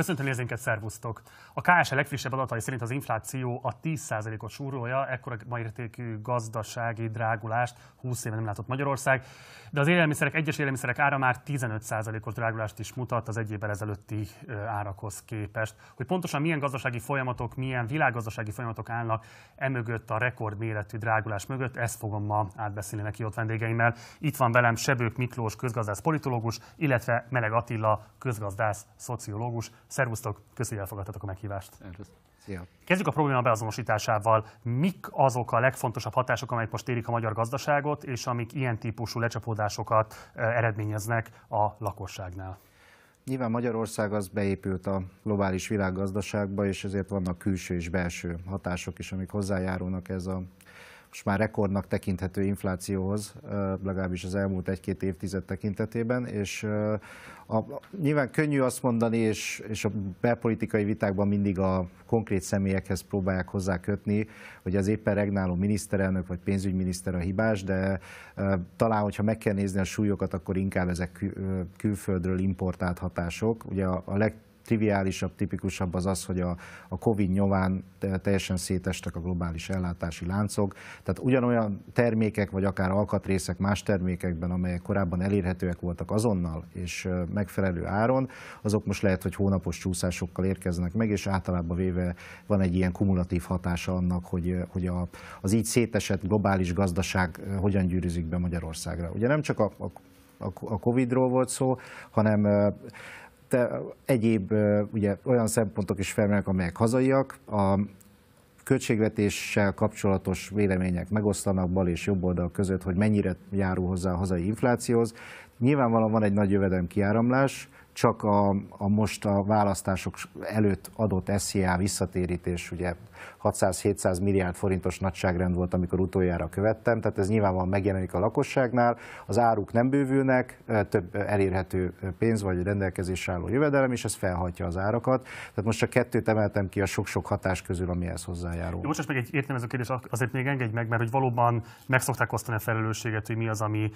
Köszöntöm nézőinket, szervusztok! A KSA e legfrissebb adatai szerint az infláció a 10 ot súrolja, ekkora mai értékű gazdasági drágulást 20 éve nem látott Magyarország, de az élelmiszerek, egyes élelmiszerek ára már 15%-os drágulást is mutat az egy évvel ezelőtti árakhoz képest. Hogy pontosan milyen gazdasági folyamatok, milyen világgazdasági folyamatok állnak emögött a rekordméretű drágulás mögött, ezt fogom ma átbeszélni neki ott vendégeimmel. Itt van velem Sebők Miklós, közgazdász politológus, illetve Meleg Attila, közgazdász szociológus. Szervusztok, köszönjük, hogy elfogadtatok a meghívást. Szia. Kezdjük a probléma beazonosításával. Mik azok a legfontosabb hatások, amelyek most érik a magyar gazdaságot, és amik ilyen típusú lecsapódásokat e, eredményeznek a lakosságnál? Nyilván Magyarország az beépült a globális világgazdaságba, és ezért vannak külső és belső hatások is, amik hozzájárulnak ez a most már rekordnak tekinthető inflációhoz, legalábbis az elmúlt egy-két évtized tekintetében, és a, nyilván könnyű azt mondani, és, és a belpolitikai vitákban mindig a konkrét személyekhez próbálják hozzákötni, hogy az éppen regnáló miniszterelnök vagy pénzügyminiszter a hibás, de talán, hogyha meg kell nézni a súlyokat, akkor inkább ezek kül, külföldről importált hatások. Ugye a, a leg triviálisabb, tipikusabb az az, hogy a, a Covid nyomán teljesen szétestek a globális ellátási láncok. Tehát ugyanolyan termékek, vagy akár alkatrészek más termékekben, amelyek korábban elérhetőek voltak azonnal és megfelelő áron, azok most lehet, hogy hónapos csúszásokkal érkeznek meg, és általában véve van egy ilyen kumulatív hatása annak, hogy, hogy a, az így szétesett globális gazdaság hogyan gyűrűzik be Magyarországra. Ugye nem csak a, a a Covid-ról volt szó, hanem te egyéb ugye, olyan szempontok is felmernek, amelyek hazaiak. A költségvetéssel kapcsolatos vélemények megosztanak bal és jobb oldal között, hogy mennyire járul hozzá a hazai inflációhoz. Nyilvánvalóan van egy nagy jövedelem kiáramlás, csak a, a most a választások előtt adott SZIA visszatérítés, ugye 600-700 milliárd forintos nagyságrend volt, amikor utoljára követtem, tehát ez nyilvánvalóan megjelenik a lakosságnál, az áruk nem bővülnek, több elérhető pénz vagy rendelkezés álló jövedelem, és ez felhatja az árakat. Tehát most csak kettőt emeltem ki a sok-sok hatás közül, amihez hozzájárul. Jó, most meg egy értelmező kérdés, azért még engedj meg, mert hogy valóban meg szokták osztani a felelősséget, hogy mi az, ami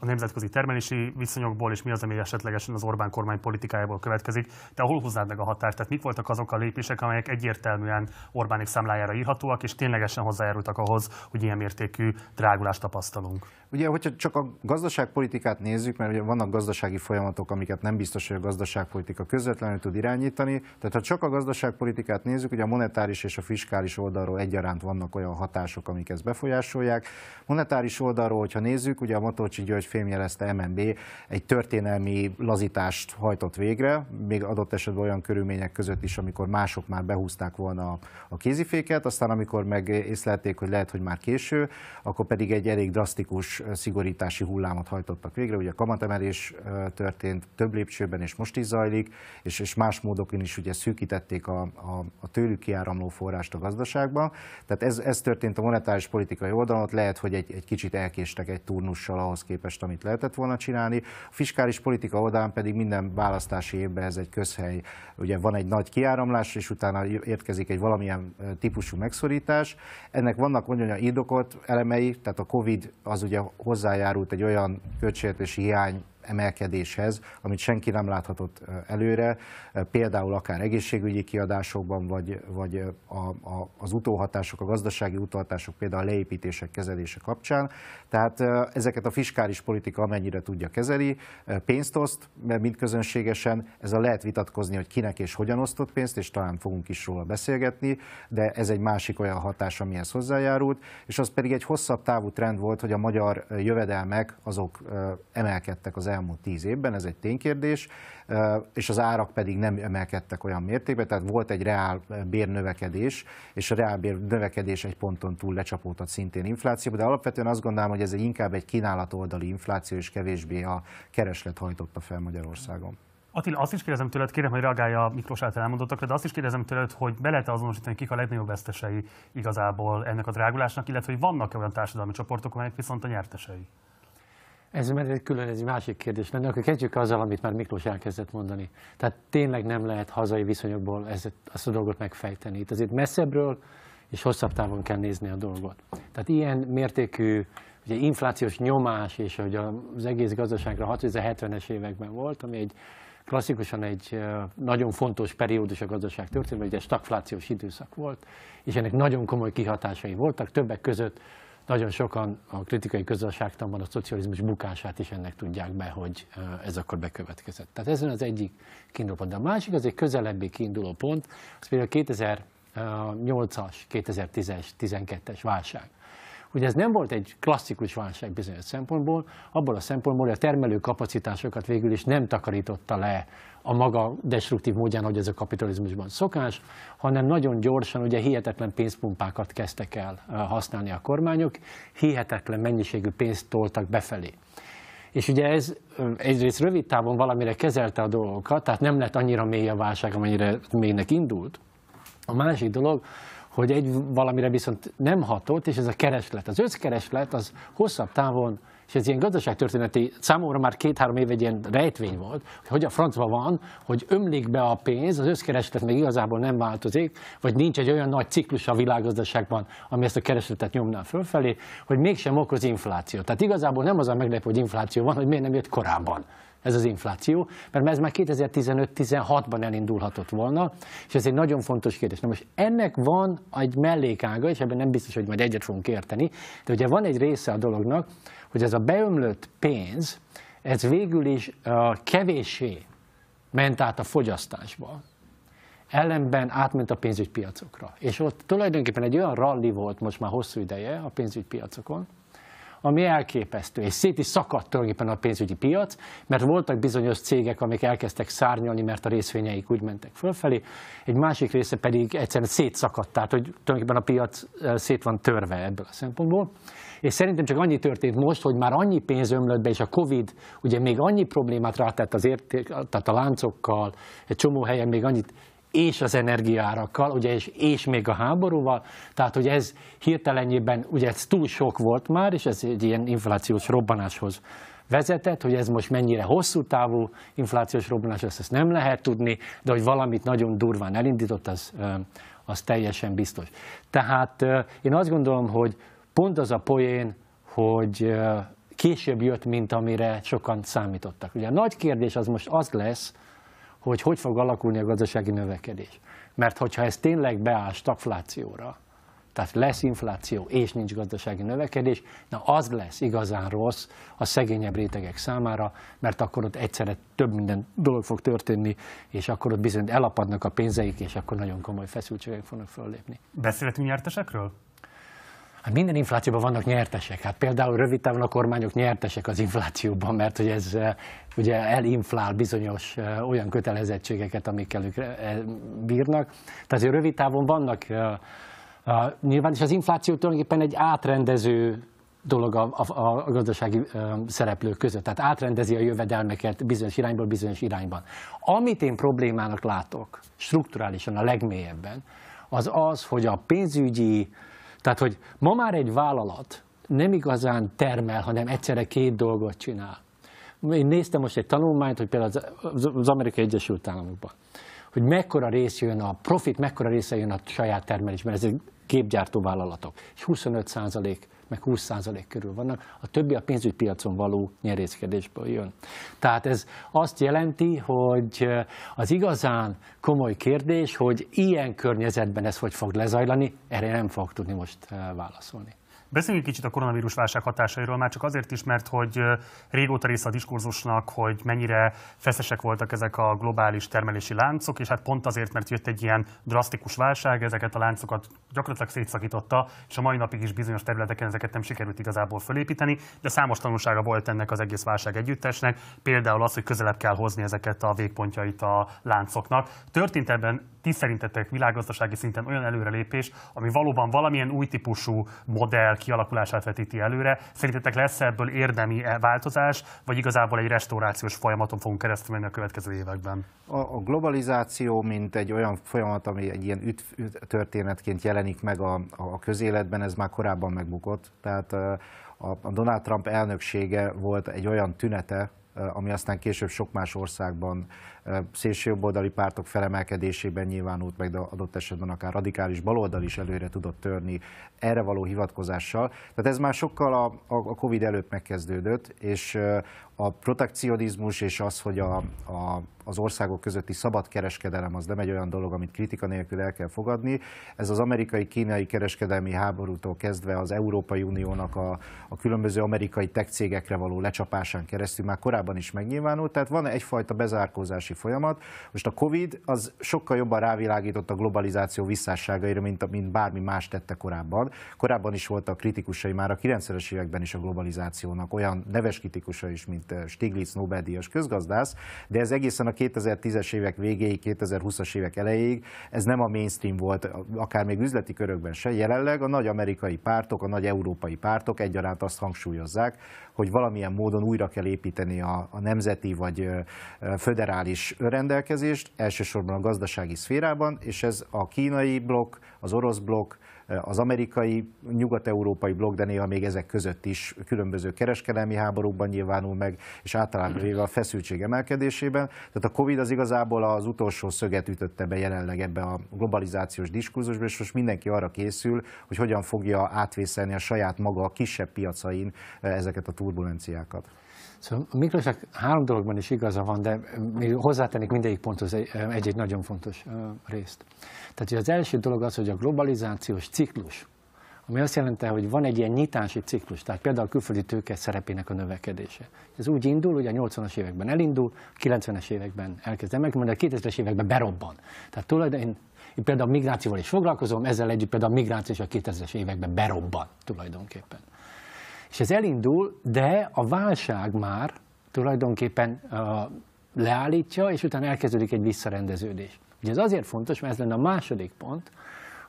a nemzetközi termelési viszonyokból, és mi az, ami esetlegesen az Orbán kormány kormány politikájából következik. De hol húznád meg a határt? Tehát mik voltak azok a lépések, amelyek egyértelműen Orbánik számlájára írhatóak, és ténylegesen hozzájárultak ahhoz, hogy ilyen mértékű drágulást tapasztalunk? Ugye, hogyha csak a gazdaságpolitikát nézzük, mert ugye vannak gazdasági folyamatok, amiket nem biztos, hogy a gazdaságpolitika közvetlenül tud irányítani. Tehát ha csak a gazdaságpolitikát nézzük, ugye a monetáris és a fiskális oldalról egyaránt vannak olyan hatások, amik ezt befolyásolják. Monetáris oldalról, hogyha nézzük, ugye a Matolcsi György fémjelezte MNB egy történelmi lazítást hajtott végre, még adott esetben olyan körülmények között is, amikor mások már behúzták volna a, a kéziféket, aztán amikor meg észlelték, hogy lehet, hogy már késő, akkor pedig egy elég drasztikus szigorítási hullámot hajtottak végre. Ugye kamatemelés történt több lépcsőben, és most is zajlik, és, és más módokon is ugye szűkítették a, a, a tőlük kiáramló forrást a gazdaságban. Tehát ez, ez történt a monetáris politikai oldalon, ott lehet, hogy egy, egy kicsit elkéstek egy turnussal ahhoz képest, amit lehetett volna csinálni. A fiskális politika oldalán pedig minden választási évben ez egy közhely, ugye van egy nagy kiáramlás, és utána érkezik egy valamilyen típusú megszorítás. Ennek vannak olyan indokolt elemei, tehát a Covid az ugye hozzájárult egy olyan költségvetési hiány emelkedéshez, amit senki nem láthatott előre, például akár egészségügyi kiadásokban, vagy, vagy a, a, az utóhatások, a gazdasági utóhatások, például a leépítések kezelése kapcsán. Tehát ezeket a fiskális politika amennyire tudja kezeli, pénzt oszt, mind közönségesen, ez a lehet vitatkozni, hogy kinek és hogyan osztott pénzt, és talán fogunk is róla beszélgetni, de ez egy másik olyan hatás, amihez hozzájárult, és az pedig egy hosszabb távú trend volt, hogy a magyar jövedelmek azok emelkedtek az el elmúlt tíz évben, ez egy ténykérdés, és az árak pedig nem emelkedtek olyan mértékben, tehát volt egy reál bérnövekedés, és a reál bérnövekedés egy ponton túl lecsapódott szintén infláció, de alapvetően azt gondolom, hogy ez egy inkább egy kínálat oldali infláció, és kevésbé a kereslet hajtotta fel Magyarországon. Attila, azt is kérdezem tőled, kérem, hogy reagálja a Miklós által elmondottakra, de azt is kérdezem tőled, hogy be lehet azonosítani, kik a legnagyobb vesztesei igazából ennek a drágulásnak, illetve hogy vannak-e olyan társadalmi csoportok, amelyek viszont a nyertesei? Ez már egy külön, ez egy másik kérdés lenne. Akkor kezdjük azzal, amit már Miklós elkezdett mondani. Tehát tényleg nem lehet hazai viszonyokból ezt, ezt a dolgot megfejteni. Itt azért messzebbről és hosszabb távon kell nézni a dolgot. Tehát ilyen mértékű ugye inflációs nyomás, és hogy az egész gazdaságra 60-70-es években volt, ami egy klasszikusan egy nagyon fontos periódus a gazdaság történetben, egy stagflációs időszak volt, és ennek nagyon komoly kihatásai voltak, többek között nagyon sokan a kritikai közösségtanban a szocializmus bukását is ennek tudják be, hogy ez akkor bekövetkezett. Tehát ezen az egyik kiinduló pont. De a másik az egy közelebbi kiinduló pont, az például 2008-as, 2010-es, 2012 es válság. Ugye ez nem volt egy klasszikus válság bizonyos szempontból, abból a szempontból, hogy a termelő kapacitásokat végül is nem takarította le a maga destruktív módján, hogy ez a kapitalizmusban szokás, hanem nagyon gyorsan ugye hihetetlen pénzpumpákat kezdtek el eh, használni a kormányok, hihetetlen mennyiségű pénzt toltak befelé. És ugye ez eh, egyrészt rövid távon valamire kezelte a dolgokat, tehát nem lett annyira mély a válság, amennyire mélynek indult. A másik dolog, hogy egy valamire viszont nem hatott, és ez a kereslet. Az összkereslet az hosszabb távon és ez ilyen gazdaságtörténeti, számomra már két-három év egy ilyen rejtvény volt, hogy hogy a francba van, hogy ömlik be a pénz, az összkereslet meg igazából nem változik, vagy nincs egy olyan nagy ciklus a világgazdaságban, ami ezt a keresletet nyomná fölfelé, hogy mégsem okoz inflációt. Tehát igazából nem az a meglepő, hogy infláció van, hogy miért nem jött korábban ez az infláció, mert ez már 2015-16-ban elindulhatott volna, és ez egy nagyon fontos kérdés. Na most ennek van egy mellékága, és ebben nem biztos, hogy majd egyet fogunk érteni, de ugye van egy része a dolognak, hogy ez a beömlött pénz, ez végül is kevéssé ment át a fogyasztásba, ellenben átment a pénzügypiacokra. És ott tulajdonképpen egy olyan ralli volt most már hosszú ideje a pénzügypiacokon, ami elképesztő. És szét is szakadt tulajdonképpen a pénzügyi piac, mert voltak bizonyos cégek, amik elkezdtek szárnyalni, mert a részvényeik úgy mentek fölfelé, egy másik része pedig egyszerűen szétszakadt, tehát hogy tulajdonképpen a piac eh, szét van törve ebből a szempontból. És szerintem csak annyi történt most, hogy már annyi pénz ömlött be, és a Covid ugye még annyi problémát rátett az érték, tehát a láncokkal, egy csomó helyen még annyit és az energiárakkal, ugye, és, és még a háborúval, tehát hogy ez hirtelenjében, ugye ez túl sok volt már, és ez egy ilyen inflációs robbanáshoz vezetett, hogy ez most mennyire hosszú távú inflációs robbanás, ezt, ezt nem lehet tudni, de hogy valamit nagyon durván elindított, az, az teljesen biztos. Tehát én azt gondolom, hogy pont az a poén, hogy később jött, mint amire sokan számítottak. Ugye a nagy kérdés az most az lesz, hogy hogy fog alakulni a gazdasági növekedés. Mert hogyha ez tényleg beáll stagflációra, tehát lesz infláció és nincs gazdasági növekedés, na az lesz igazán rossz a szegényebb rétegek számára, mert akkor ott egyszerre több minden dolog fog történni, és akkor ott bizony elapadnak a pénzeik, és akkor nagyon komoly feszültségek fognak föllépni. Beszéltünk nyertesekről? Hát minden inflációban vannak nyertesek. Hát például rövid távon a kormányok nyertesek az inflációban, mert hogy ez eh, ugye elinflál bizonyos eh, olyan kötelezettségeket, amikkel ők eh, bírnak. Tehát azért rövid távon vannak nyilván, és az infláció tulajdonképpen egy átrendező dolog a, a, a gazdasági szereplők között. Tehát átrendezi a jövedelmeket bizonyos irányból, bizonyos irányban. Amit én problémának látok, strukturálisan a legmélyebben, az az, hogy a pénzügyi tehát, hogy ma már egy vállalat nem igazán termel, hanem egyszerre két dolgot csinál. Én néztem most egy tanulmányt, hogy például az Amerikai Egyesült Államokban, hogy mekkora rész jön a profit, mekkora része jön a saját termelés, mert ezek képgyártó vállalatok, és 25 százalék meg 20% körül vannak, a többi a pénzügypiacon való nyerészkedésből jön. Tehát ez azt jelenti, hogy az igazán komoly kérdés, hogy ilyen környezetben ez hogy fog lezajlani, erre nem fog tudni most válaszolni. Beszéljünk kicsit a koronavírus válság hatásairól, már csak azért is, mert hogy régóta része a diskurzusnak, hogy mennyire feszesek voltak ezek a globális termelési láncok, és hát pont azért, mert jött egy ilyen drasztikus válság, ezeket a láncokat gyakorlatilag szétszakította, és a mai napig is bizonyos területeken ezeket nem sikerült igazából fölépíteni, de számos tanulsága volt ennek az egész válság együttesnek, például az, hogy közelebb kell hozni ezeket a végpontjait a láncoknak. Történt ebben ti szerintetek világgazdasági szinten olyan előrelépés, ami valóban valamilyen új típusú modell kialakulását vetíti előre? Szerintetek lesz ebből érdemi e- változás, vagy igazából egy restaurációs folyamaton fogunk keresztül menni a következő években? A, a globalizáció, mint egy olyan folyamat, ami egy ilyen üt, üt történetként jelenik meg a, a közéletben, ez már korábban megbukott. Tehát a Donald Trump elnöksége volt egy olyan tünete, ami aztán később sok más országban szélsőjobboldali pártok felemelkedésében nyilvánult meg, de adott esetben akár radikális baloldal is előre tudott törni erre való hivatkozással. Tehát ez már sokkal a, a Covid előtt megkezdődött, és a protekcionizmus és az, hogy a, a, az országok közötti szabad kereskedelem az nem egy olyan dolog, amit kritika nélkül el kell fogadni. Ez az amerikai-kínai kereskedelmi háborútól kezdve az Európai Uniónak a, a különböző amerikai tech cégekre való lecsapásán keresztül már korábban is megnyilvánult, tehát van egyfajta bezárkózási folyamat. Most a Covid az sokkal jobban rávilágított a globalizáció visszásságaira, mint, mint bármi más tette korábban. Korábban is voltak kritikusai már a 90-es években is a globalizációnak, olyan neves kritikusa is, mint eh, Stiglitz Nobel-díjas közgazdász, de ez egészen a 2010-es évek végéig, 2020-as évek elejéig, ez nem a mainstream volt, akár még üzleti körökben se. Jelenleg a nagy amerikai pártok, a nagy európai pártok egyaránt azt hangsúlyozzák, hogy valamilyen módon újra kell építeni a, a nemzeti vagy föderális rendelkezést, elsősorban a gazdasági szférában, és ez a kínai blokk, az orosz blokk, az amerikai, nyugat-európai blokk, de néha még ezek között is különböző kereskedelmi háborúkban nyilvánul meg, és általában véve a feszültség emelkedésében. Tehát a Covid az igazából az utolsó szöget ütötte be jelenleg ebbe a globalizációs diskurzusba, és most mindenki arra készül, hogy hogyan fogja átvészelni a saját maga a kisebb piacain eh, ezeket a turbulenciákat. Szóval a Miklósnak három dologban is igaza van, de még hozzátennék mindegyik ponthoz egy-egy nagyon fontos részt. Tehát az első dolog az, hogy a globalizációs ciklus, ami azt jelenti, hogy van egy ilyen nyitási ciklus, tehát például a külföldi tőke szerepének a növekedése. Ez úgy indul, hogy a 80-as években elindul, 90-es években elkezd emelkedni, majd a 2000-es években berobban. Tehát tulajdonképpen én például a migrációval is foglalkozom, ezzel együtt például a migráció is a 2000-es években berobban tulajdonképpen. És ez elindul, de a válság már tulajdonképpen leállítja, és utána elkezdődik egy visszarendeződés. Ugye ez azért fontos, mert ez lenne a második pont,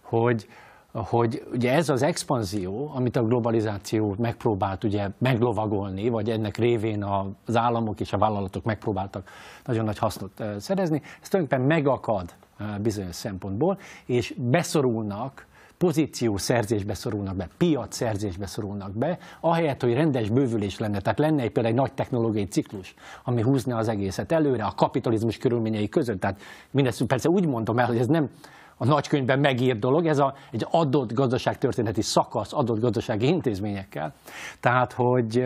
hogy hogy ugye ez az expanzió, amit a globalizáció megpróbált ugye meglovagolni, vagy ennek révén az államok és a vállalatok megpróbáltak nagyon nagy hasznot szerezni, ez tulajdonképpen megakad bizonyos szempontból, és beszorulnak szerzésbe szorulnak be, piac szerzésbe szorulnak be, ahelyett, hogy rendes bővülés lenne. Tehát lenne egy például egy nagy technológiai ciklus, ami húzna az egészet előre a kapitalizmus körülményei között. Tehát mindezt persze úgy mondom el, hogy ez nem a nagykönyvben megírt dolog, ez a, egy adott gazdaságtörténeti szakasz, adott gazdasági intézményekkel. Tehát, hogy,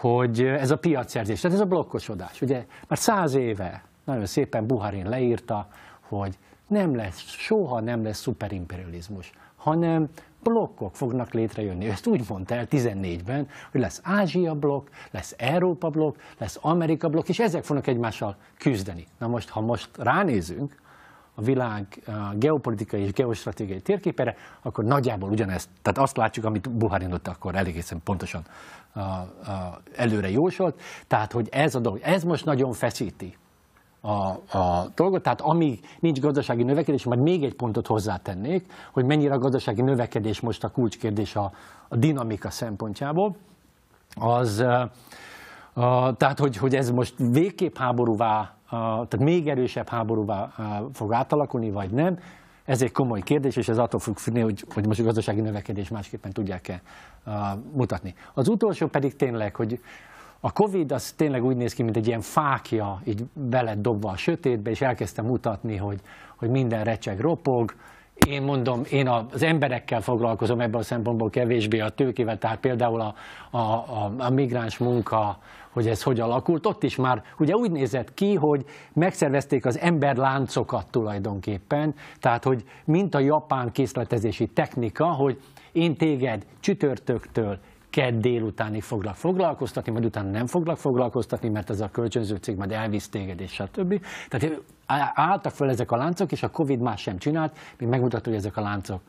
hogy ez a piacszerzés, tehát ez a blokkosodás. Ugye már száz éve nagyon szépen Buharin leírta, hogy nem lesz, soha nem lesz szuperimperializmus, hanem blokkok fognak létrejönni. Ezt úgy mondta el 14-ben, hogy lesz Ázsia blokk, lesz Európa blokk, lesz Amerika blokk, és ezek fognak egymással küzdeni. Na most, ha most ránézünk a világ geopolitikai és geostratégiai térképére, akkor nagyjából ugyanezt, tehát azt látjuk, amit Buharin ott akkor elég pontosan előre jósolt, tehát hogy ez a dolog, ez most nagyon feszíti a, a dolgot. Tehát amíg nincs gazdasági növekedés, majd még egy pontot hozzátennék, hogy mennyire a gazdasági növekedés most a kulcskérdés a, a dinamika szempontjából, az, a, tehát hogy, hogy ez most végképp háborúvá, a, tehát még erősebb háborúvá a, fog átalakulni, vagy nem, ez egy komoly kérdés, és ez attól fog függni, hogy, hogy most a gazdasági növekedés másképpen tudják-e mutatni. Az utolsó pedig tényleg, hogy a Covid az tényleg úgy néz ki, mint egy ilyen fákja, így veled dobva a sötétbe, és elkezdtem mutatni, hogy, hogy minden recseg ropog, én mondom, én az emberekkel foglalkozom ebben a szempontból kevésbé a tőkével, tehát például a, a, a, a migráns munka, hogy ez hogy alakult, ott is már ugye úgy nézett ki, hogy megszervezték az emberláncokat tulajdonképpen, tehát hogy mint a japán készletezési technika, hogy én téged csütörtöktől kedd délutánig foglak foglalkoztatni, majd utána nem foglak foglalkoztatni, mert ez a kölcsönző cég majd elvisz téged, és stb. Tehát álltak fel ezek a láncok, és a Covid más sem csinált, még megmutatta, hogy ezek a láncok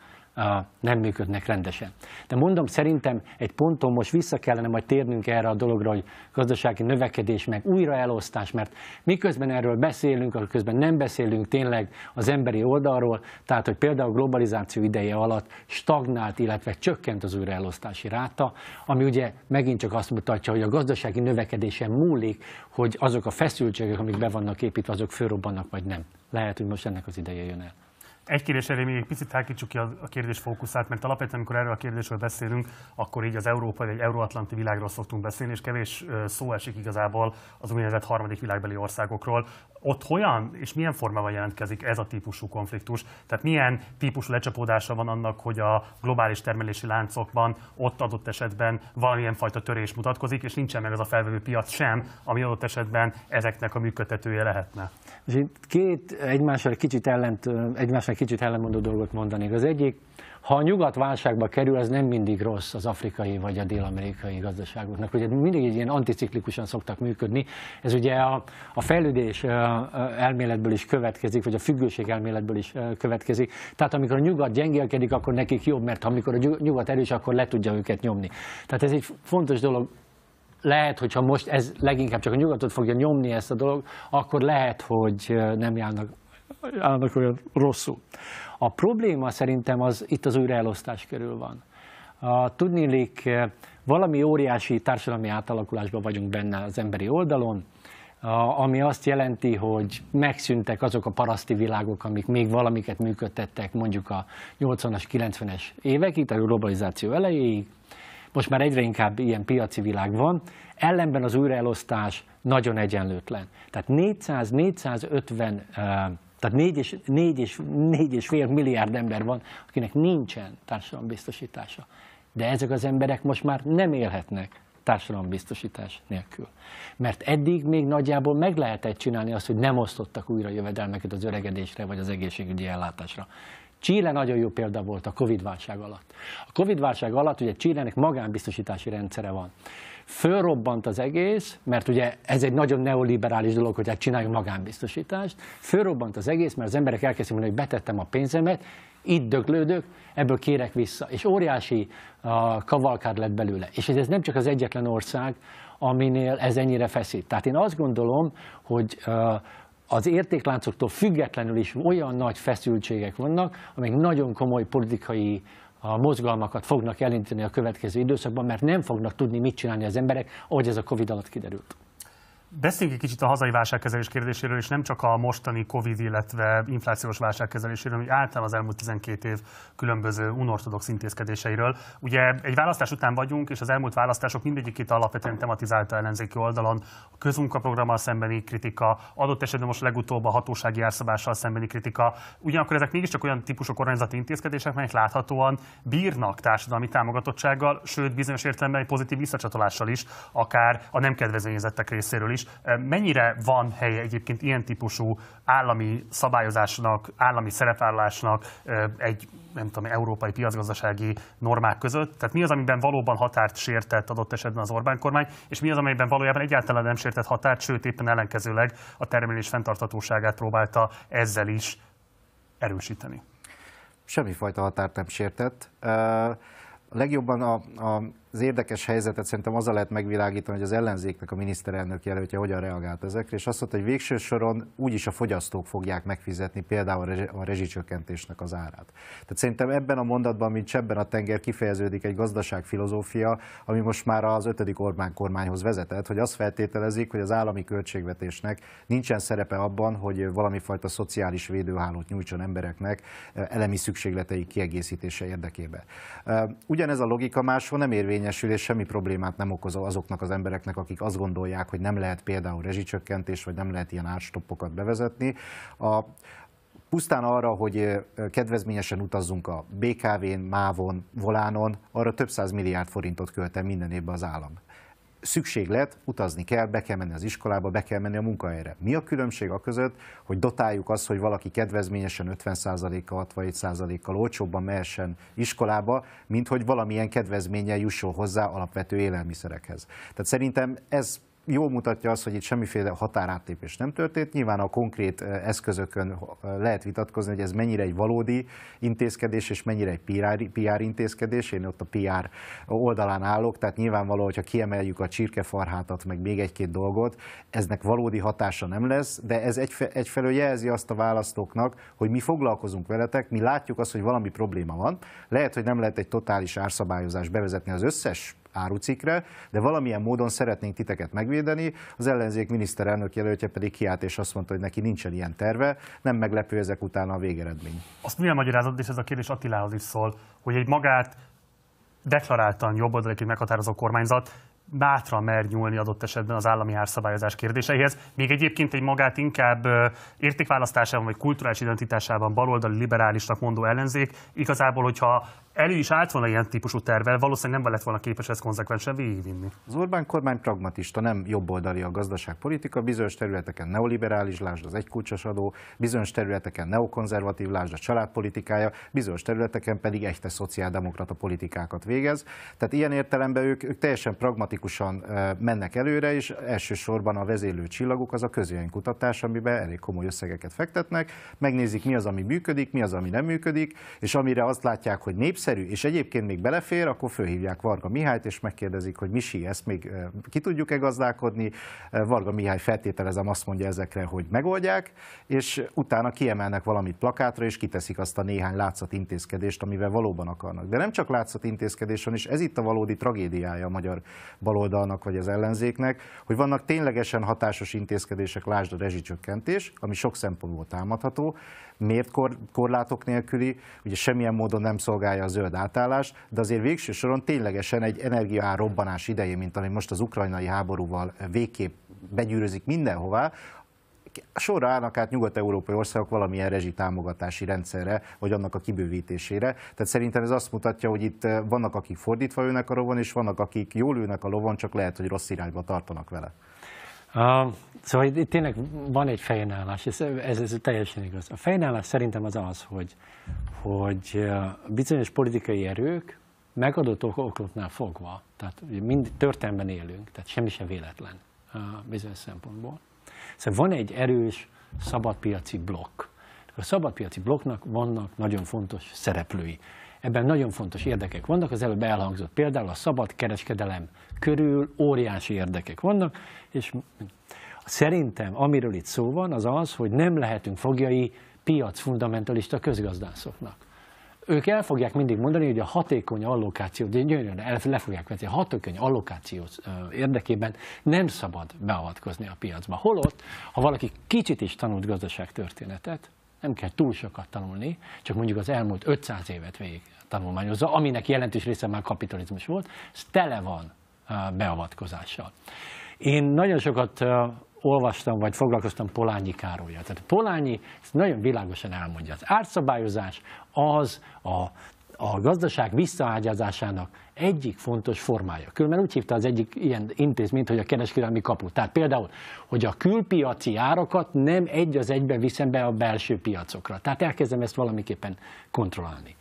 nem működnek rendesen. De mondom, szerintem egy ponton most vissza kellene majd térnünk erre a dologra, hogy gazdasági növekedés, meg újraelosztás, mert miközben erről beszélünk, akkor közben nem beszélünk tényleg az emberi oldalról, tehát hogy például a globalizáció ideje alatt stagnált, illetve csökkent az újraelosztási ráta, ami ugye megint csak azt mutatja, hogy a gazdasági növekedésen múlik, hogy azok a feszültségek, amik be vannak építve, azok fölrobbannak vagy nem. Lehet, hogy most ennek az ideje jön el. Egy kérdés elé még egy picit tágítsuk ki a kérdés fókuszát, mert alapvetően, amikor erről a kérdésről beszélünk, akkor így az Európa vagy euróatlanti világról szoktunk beszélni, és kevés szó esik igazából az úgynevezett harmadik világbeli országokról, ott hogyan és milyen formában jelentkezik ez a típusú konfliktus? Tehát milyen típusú lecsapódása van annak, hogy a globális termelési láncokban ott adott esetben valamilyen fajta törés mutatkozik, és nincsen meg ez a felvevő piac sem, ami adott esetben ezeknek a működtetője lehetne? És itt két egymással kicsit, ellent, egymással kicsit ellentmondó dolgot mondanék. Az egyik, ha a nyugat válságba kerül, ez nem mindig rossz az afrikai vagy a dél-amerikai gazdaságoknak. Ugye mindig egy ilyen anticiklikusan szoktak működni. Ez ugye a, a fejlődés elméletből is következik, vagy a függőség elméletből is következik. Tehát amikor a nyugat gyengélkedik, akkor nekik jobb, mert amikor a nyugat erős, akkor le tudja őket nyomni. Tehát ez egy fontos dolog lehet, hogyha most ez leginkább csak a nyugatot fogja nyomni ezt a dolog, akkor lehet, hogy nem járnak állnak olyan rosszul. A probléma szerintem az itt az újraelosztás körül van. A, tudnélik, eh, valami óriási társadalmi átalakulásban vagyunk benne az emberi oldalon, ami azt jelenti, hogy megszűntek azok a paraszti világok, amik még valamiket működtettek mondjuk a 80-as, 90-es évekig, a globalizáció elejéig. Most már egyre inkább ilyen piaci világ van, ellenben az újraelosztás nagyon egyenlőtlen. Tehát 400-450 tehát négy és, négy, és, négy és fél milliárd ember van, akinek nincsen társadalombiztosítása. De ezek az emberek most már nem élhetnek társadalombiztosítás nélkül. Mert eddig még nagyjából meg lehetett csinálni azt, hogy nem osztottak újra jövedelmeket az öregedésre vagy az egészségügyi ellátásra. Chile nagyon jó példa volt a Covid-válság alatt. A Covid-válság alatt ugye Chilenek magánbiztosítási rendszere van. Fölrobbant az egész, mert ugye ez egy nagyon neoliberális dolog, hogy hát csináljunk magánbiztosítást, fölrobbant az egész, mert az emberek elkezdték mondani, hogy betettem a pénzemet, itt döglődök, ebből kérek vissza. És óriási uh, kavalkád lett belőle. És ez nem csak az egyetlen ország, aminél ez ennyire feszít. Tehát én azt gondolom, hogy uh, az értékláncoktól függetlenül is olyan nagy feszültségek vannak, amik nagyon komoly politikai a mozgalmakat fognak elindítani a következő időszakban, mert nem fognak tudni mit csinálni az emberek, ahogy ez a Covid alatt kiderült. Beszéljünk egy kicsit a hazai válságkezelés kérdéséről, és nem csak a mostani COVID, illetve inflációs válságkezeléséről, hanem általában az elmúlt 12 év különböző unortodox intézkedéseiről. Ugye egy választás után vagyunk, és az elmúlt választások mindegyikét alapvetően tematizálta ellenzéki oldalon. A közmunkaprogrammal szembeni kritika, adott esetben most legutóbb a hatósági árszabással szembeni kritika. Ugyanakkor ezek mégiscsak olyan típusú kormányzati intézkedések, melyek láthatóan bírnak társadalmi támogatottsággal, sőt bizonyos értelemben egy pozitív visszacsatolással is, akár a nem kedvező részéről is is. Mennyire van helye egyébként ilyen típusú állami szabályozásnak, állami szerepvállásnak egy nem tudom, európai piacgazdasági normák között? Tehát mi az, amiben valóban határt sértett adott esetben az Orbán kormány, és mi az, amiben valójában egyáltalán nem sértett határt, sőt éppen ellenkezőleg a termelés fenntartatóságát próbálta ezzel is erősíteni? Semmifajta határt nem sértett. Uh, legjobban a, a az érdekes helyzetet szerintem azzal lehet megvilágítani, hogy az ellenzéknek a miniszterelnök jelöltje hogyan reagált ezekre, és azt mondta, hogy végső soron úgyis a fogyasztók fogják megfizetni például a rezsicsökkentésnek az árát. Tehát szerintem ebben a mondatban, mint ebben a tenger kifejeződik egy gazdaságfilozófia, ami most már az ötödik Orbán kormányhoz vezetett, hogy azt feltételezik, hogy az állami költségvetésnek nincsen szerepe abban, hogy valami fajta szociális védőhálót nyújtson embereknek eh, elemi szükségleteik kiegészítése érdekében. Eh, ugyanez a logika máshol nem érvény érvényesül, és semmi problémát nem okoz azoknak az embereknek, akik azt gondolják, hogy nem lehet például rezsicsökkentés, vagy nem lehet ilyen árstoppokat bevezetni. A, pusztán arra, hogy kedvezményesen utazzunk a BKV-n, Mávon, Volánon, arra több száz milliárd forintot költ el minden évben az állam szükség lett, utazni kell, be kell menni az iskolába, be kell menni a munkahelyre. Mi a különbség a között, hogy dotáljuk azt, hogy valaki kedvezményesen 50%-kal, 67%-kal olcsóbban mehessen iskolába, mint hogy valamilyen kedvezménnyel jusson hozzá alapvető élelmiszerekhez. Tehát szerintem ez jól mutatja azt, hogy itt semmiféle határátlépés nem történt. Nyilván a konkrét eh, eszközökön eh, lehet vitatkozni, hogy ez mennyire egy valódi intézkedés, és mennyire egy PR, PR intézkedés. Én ott a PR oldalán állok, tehát nyilvánvaló, hogyha kiemeljük a csirkefarhátat, meg még egy-két dolgot, eznek valódi hatása nem lesz, de ez egy, egyfelől jelzi azt a választóknak, hogy mi foglalkozunk veletek, mi látjuk azt, hogy valami probléma van. Lehet, hogy nem lehet egy totális árszabályozás bevezetni az összes árucikre, de valamilyen módon szeretnénk titeket megvédeni. Az ellenzék miniszterelnök jelöltje pedig kiállt és azt mondta, hogy neki nincsen ilyen terve, nem meglepő ezek után a végeredmény. Azt milyen magyarázat, és ez a kérdés Attilához is szól, hogy egy magát deklaráltan jobb jobboldaliként meghatározó kormányzat bátran mer nyúlni adott esetben az állami árszabályozás kérdéseihez, még egyébként egy magát inkább értékválasztásában vagy kulturális identitásában baloldali liberálisnak mondó ellenzék igazából, hogyha elő is állt volna ilyen típusú tervel, valószínűleg nem lett volna képes ezt konzekvensen végigvinni. Az Orbán kormány pragmatista, nem jobboldali a gazdaságpolitika, bizonyos területeken neoliberális, lásd az egykulcsos adó, bizonyos területeken neokonzervatív, lásd a családpolitikája, bizonyos területeken pedig egyte szociáldemokrata politikákat végez. Tehát ilyen értelemben ők, ők teljesen pragmatikusan mennek előre, és elsősorban a vezélő csillaguk az a közjegy-kutatás, amiben elég komoly összegeket fektetnek, megnézik mi az, ami működik, mi az, ami nem működik, és amire azt látják, hogy népszerű, egyszerű, és egyébként még belefér, akkor fölhívják Varga Mihályt, és megkérdezik, hogy Misi, ezt még ki tudjuk-e gazdálkodni. Varga Mihály feltételezem azt mondja ezekre, hogy megoldják, és utána kiemelnek valamit plakátra, és kiteszik azt a néhány látszat intézkedést, amivel valóban akarnak. De nem csak látszat intézkedés van, és ez itt a valódi tragédiája a magyar baloldalnak vagy az ellenzéknek, hogy vannak ténylegesen hatásos intézkedések, lásd a rezsicsökkentés, ami sok szempontból támadható, miért kor, korlátok nélküli, ugye semmilyen módon nem szolgálja a zöld átállást, de azért végső soron ténylegesen egy energiárobbanás robbanás idején, mint ami most az ukrajnai háborúval végképp begyűrözik mindenhová, sorra állnak át nyugat-európai országok valamilyen rezsitámogatási rendszerre, vagy annak a kibővítésére. Tehát szerintem ez azt mutatja, hogy itt eh, vannak, akik fordítva ülnek a lovon, és vannak, akik jól ülnek a lovon, csak lehet, hogy rossz irányba tartanak vele. Uh, szóval itt tényleg van egy fejnállás, ez, ez, ez teljesen igaz. A fejnállás szerintem az az, hogy, hogy bizonyos politikai erők megadott okoknál fogva, tehát mind történelmen élünk, tehát semmi sem véletlen uh, bizonyos szempontból. Szóval van egy erős szabadpiaci blokk. A szabadpiaci blokknak vannak nagyon fontos szereplői. Ebben nagyon fontos érdekek vannak, az előbb elhangzott például a szabad kereskedelem körül óriási érdekek vannak, és szerintem amiről itt szó van, az az, hogy nem lehetünk fogjai piac fundamentalista közgazdászoknak. Ők el fogják mindig mondani, hogy a hatékony allokáció, de gyönyörűen el, le fogják vetni, a hatékony allokáció érdekében nem szabad beavatkozni a piacba. Holott, ha valaki kicsit is tanult gazdaságtörténetet, nem kell túl sokat tanulni, csak mondjuk az elmúlt 500 évet végig tanulmányozza, aminek jelentős része már kapitalizmus volt, ez tele van beavatkozással. Én nagyon sokat olvastam, vagy foglalkoztam Polányi Károlyjal. Tehát Polányi ezt nagyon világosan elmondja. Az árszabályozás az a, a gazdaság visszaágyazásának egyik fontos formája. Különben úgy hívta az egyik ilyen intézményt, hogy a kereskedelmi kapu. Tehát például, hogy a külpiaci árakat nem egy az egyben viszem be a belső piacokra. Tehát elkezdem ezt valamiképpen kontrollálni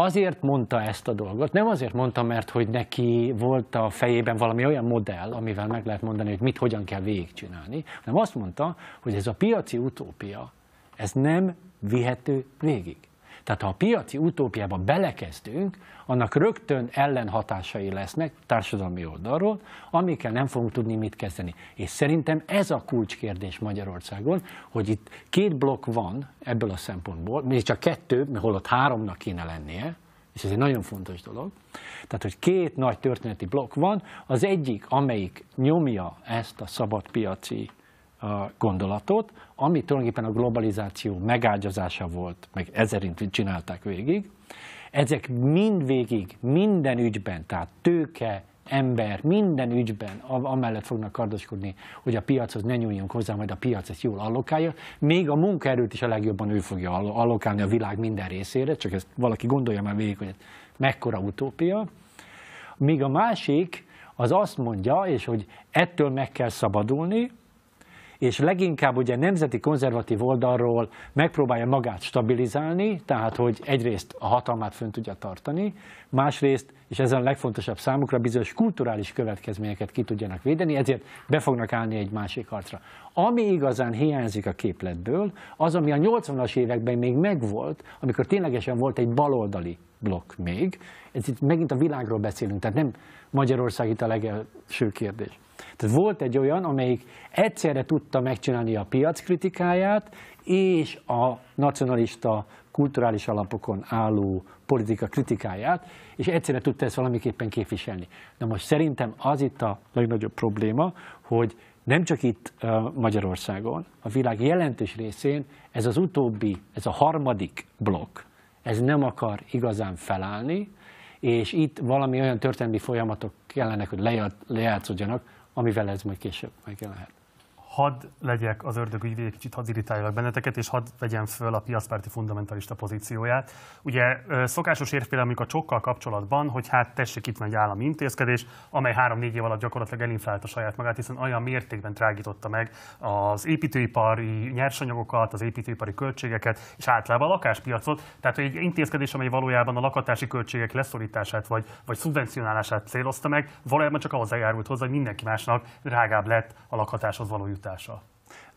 azért mondta ezt a dolgot, nem azért mondta, mert hogy neki volt a fejében valami olyan modell, amivel meg lehet mondani, hogy mit, hogyan kell végigcsinálni, hanem azt mondta, hogy ez a piaci utópia, ez nem vihető végig. Tehát ha a piaci utópiába belekezdünk, annak rögtön ellenhatásai lesznek társadalmi oldalról, amikkel nem fogunk tudni mit kezdeni. És szerintem ez a kulcskérdés Magyarországon, hogy itt két blokk van ebből a szempontból, még csak kettő, mert holott háromnak kéne lennie, és ez egy nagyon fontos dolog. Tehát, hogy két nagy történeti blokk van, az egyik, amelyik nyomja ezt a szabadpiaci gondolatot, ami tulajdonképpen a globalizáció megágyazása volt, meg ezerint csinálták végig. Ezek mind végig, minden ügyben, tehát tőke, ember minden ügyben amellett fognak kardoskodni, hogy a piachoz ne nyúljunk hozzá, majd a piac ezt jól allokálja. Még a munkaerőt is a legjobban ő fogja allokálni a világ minden részére, csak ezt valaki gondolja már végig, hogy ez mekkora utópia. Míg a másik az azt mondja, és hogy ettől meg kell szabadulni, és leginkább ugye nemzeti konzervatív oldalról megpróbálja magát stabilizálni, tehát hogy egyrészt a hatalmát fönn tudja tartani, másrészt, és ezen a legfontosabb számukra, bizonyos kulturális következményeket ki tudjanak védeni, ezért be fognak állni egy másik arcra. Ami igazán hiányzik a képletből, az, ami a 80-as években még megvolt, amikor ténylegesen volt egy baloldali blokk még, ez itt megint a világról beszélünk, tehát nem Magyarország itt a legelső kérdés. Tehát volt egy olyan, amelyik egyszerre tudta megcsinálni a piac kritikáját és a nacionalista kulturális alapokon álló politika kritikáját, és egyszerre tudta ezt valamiképpen képviselni. Na most szerintem az itt a legnagyobb probléma, hogy nem csak itt Magyarországon, a világ jelentős részén ez az utóbbi, ez a harmadik blokk, ez nem akar igazán felállni, és itt valami olyan történelmi folyamatok kellene, hogy lejátszódjanak, amivel ez majd később lehet hadd legyek az ördög ügyvédje, kicsit hadd irritáljak benneteket, és hadd vegyem föl a piacpárti fundamentalista pozícióját. Ugye szokásos amikor a csokkal kapcsolatban, hogy hát tessék itt van egy állami intézkedés, amely három-négy év alatt gyakorlatilag elinflálta saját magát, hiszen olyan mértékben trágította meg az építőipari nyersanyagokat, az építőipari költségeket, és általában a lakáspiacot. Tehát, hogy egy intézkedés, amely valójában a lakatási költségek leszorítását vagy, vagy szubvencionálását célozta meg, valójában csak ahhoz járult hozzá, hogy mindenki másnak drágább lett a lakhatáshoz való jutás hatása?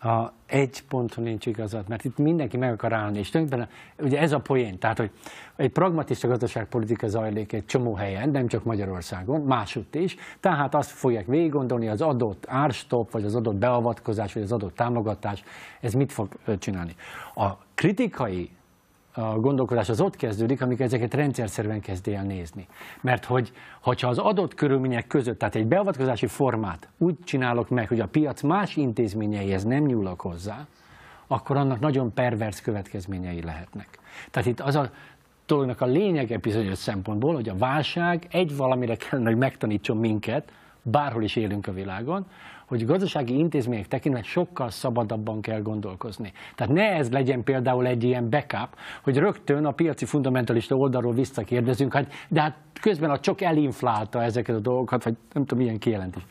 A, egy ponton nincs igazad, mert itt mindenki meg akar állni, és tulajdonképpen ugye ez a poén, tehát hogy egy pragmatista gazdaságpolitika zajlik egy csomó helyen, nem csak Magyarországon, másutt is, tehát azt fogják végig gondolni, az adott árstop, vagy az adott beavatkozás, vagy az adott támogatás, ez mit fog csinálni. A kritikai a gondolkodás az ott kezdődik, amikor ezeket rendszerszerűen kezd el nézni. Mert hogy, hogyha az adott körülmények között, tehát egy beavatkozási formát úgy csinálok meg, hogy a piac más intézményeihez nem nyúlok hozzá, akkor annak nagyon pervers következményei lehetnek. Tehát itt az a dolognak a lényege bizonyos szempontból, hogy a válság egy valamire kellene, hogy megtanítson minket, bárhol is élünk a világon, hogy gazdasági intézmények tekintet sokkal szabadabban kell gondolkozni. Tehát ne ez legyen például egy ilyen backup, hogy rögtön a piaci fundamentalista oldalról visszakérdezünk, hogy de hát közben a csak elinflálta ezeket a dolgokat, vagy nem tudom, milyen kijelentés.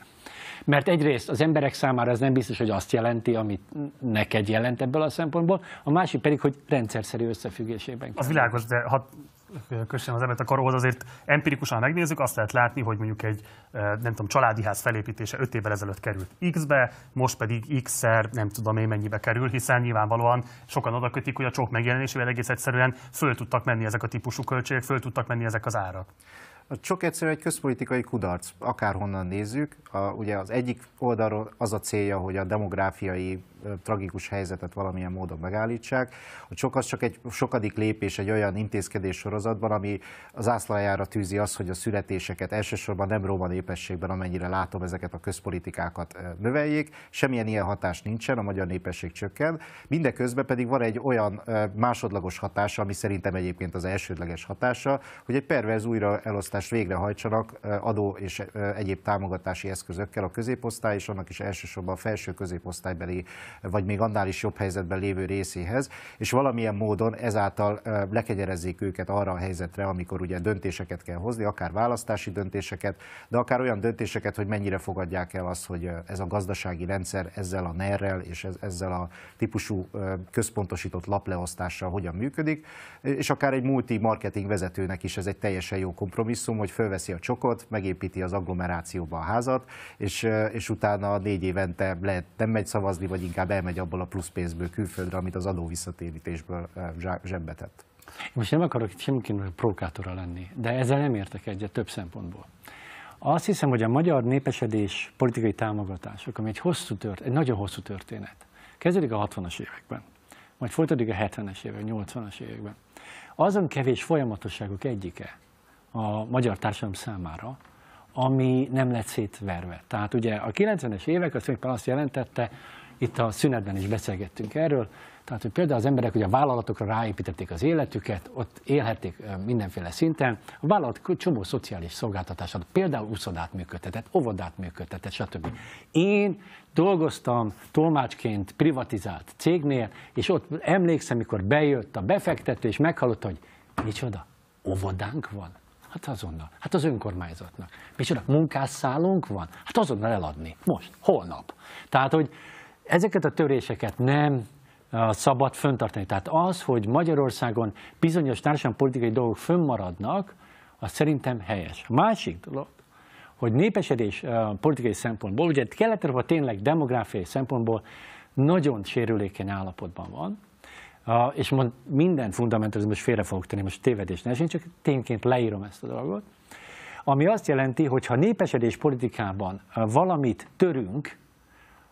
Mert egyrészt az emberek számára ez nem biztos, hogy azt jelenti, amit neked jelent ebből a szempontból, a másik pedig, hogy rendszerszerű összefüggésében. Az világos, de ha kössem az emet a karóhoz, azért empirikusan megnézzük, azt lehet látni, hogy mondjuk egy eh, nem tudom, családi ház felépítése 5 évvel ezelőtt került X-be, most pedig X-szer nem tudom én mennyibe kerül, hiszen nyilvánvalóan sokan oda kötik, hogy a csók megjelenésével egész egyszerűen föl tudtak menni ezek a típusú költségek, föl tudtak menni ezek az árak. A csok egyszerűen egy közpolitikai kudarc, akárhonnan nézzük. A, ugye az egyik oldalról az a célja, hogy a demográfiai tragikus helyzetet valamilyen módon megállítsák. A csok az csak egy sokadik lépés egy olyan intézkedés sorozatban, ami az ászlajára tűzi az, hogy a születéseket elsősorban nem Róma népességben, amennyire látom ezeket a közpolitikákat növeljék. Semmilyen ilyen hatás nincsen, a magyar népesség csökken. Mindeközben pedig van egy olyan másodlagos hatása, ami szerintem egyébként az elsődleges hatása, hogy egy perverz újraelosztást végrehajtsanak adó és egyéb támogatási eszközökkel a középosztály és annak is elsősorban a felső középosztálybeli vagy még annál is jobb helyzetben lévő részéhez, és valamilyen módon ezáltal lekegyerezzék őket arra a helyzetre, amikor ugye döntéseket kell hozni, akár választási döntéseket, de akár olyan döntéseket, hogy mennyire fogadják el azt, hogy ez a gazdasági rendszer ezzel a ner és ezzel a típusú központosított lapleosztással hogyan működik, és akár egy multi marketing vezetőnek is ez egy teljesen jó kompromisszum, hogy fölveszi a csokot, megépíti az agglomerációba a házat, és, és utána négy évente lehet nem megy szavazni, vagy inkább inkább elmegy abból a plusz pénzből külföldre, amit az adó visszatérítésből eh, zsebbe tett. Most nem akarok itt semmiképpen provokátora lenni, de ezzel nem értek egyet több szempontból. Azt hiszem, hogy a magyar népesedés politikai támogatások, ami egy, hosszú tört, egy nagyon hosszú történet, kezdődik a 60-as években, majd folytatódik a 70-es években, 80-as években. Azon kevés folyamatosságok egyike a magyar társadalom számára, ami nem lett szétverve. Tehát ugye a 90-es évek az azt jelentette, itt a szünetben is beszélgettünk erről, tehát hogy például az emberek ugye a vállalatokra ráépítették az életüket, ott élhették mindenféle szinten, a vállalat csomó szociális szolgáltatást adott, például úszodát működtetett, óvodát működtetett, stb. Én dolgoztam tolmácsként privatizált cégnél, és ott emlékszem, mikor bejött a befektető, és meghallotta, hogy micsoda, óvodánk van? Hát azonnal. Hát az önkormányzatnak. Micsoda, munkásszálunk van? Hát azonnal eladni. Most, holnap. Tehát, hogy ezeket a töréseket nem szabad föntartani. Tehát az, hogy Magyarországon bizonyos társadalmi politikai dolgok fönnmaradnak, az szerintem helyes. A másik dolog, hogy népesedés eh, politikai szempontból, ugye Kelet-Európa tényleg demográfiai szempontból nagyon sérülékeny állapotban van, és mond, minden fundamentalizmus félre fogok tenni, most tévedés ne csak tényként leírom ezt a dolgot, ami azt jelenti, hogy ha népesedés politikában eh, valamit törünk,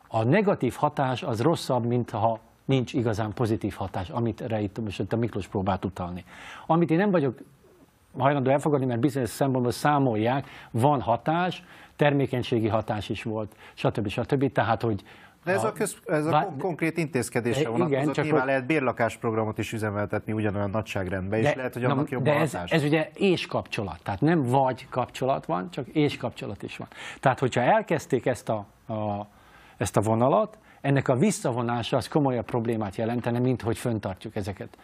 a negatív hatás az rosszabb, mint ha nincs igazán pozitív hatás, amit itt most a Miklós próbált utalni. Amit én nem vagyok hajlandó elfogadni, mert bizonyos szempontból számolják, van hatás, termékenységi hatás is volt, stb. stb. Tehát, hogy de ez a, köz, ez a konkrét intézkedése, e, vonatkozott, igen, csak nyilván hogy... lehet bérlakásprogramot is üzemeltetni ugyanolyan nagyságrendben, de, és lehet, hogy annak jobb de ez, hatás. ez ugye és kapcsolat, tehát nem vagy kapcsolat van, csak és kapcsolat is van. Tehát, hogyha elkezdték ezt a, a ezt a vonalat, ennek a visszavonása az komolyabb problémát jelentene, mint hogy föntartjuk ezeket.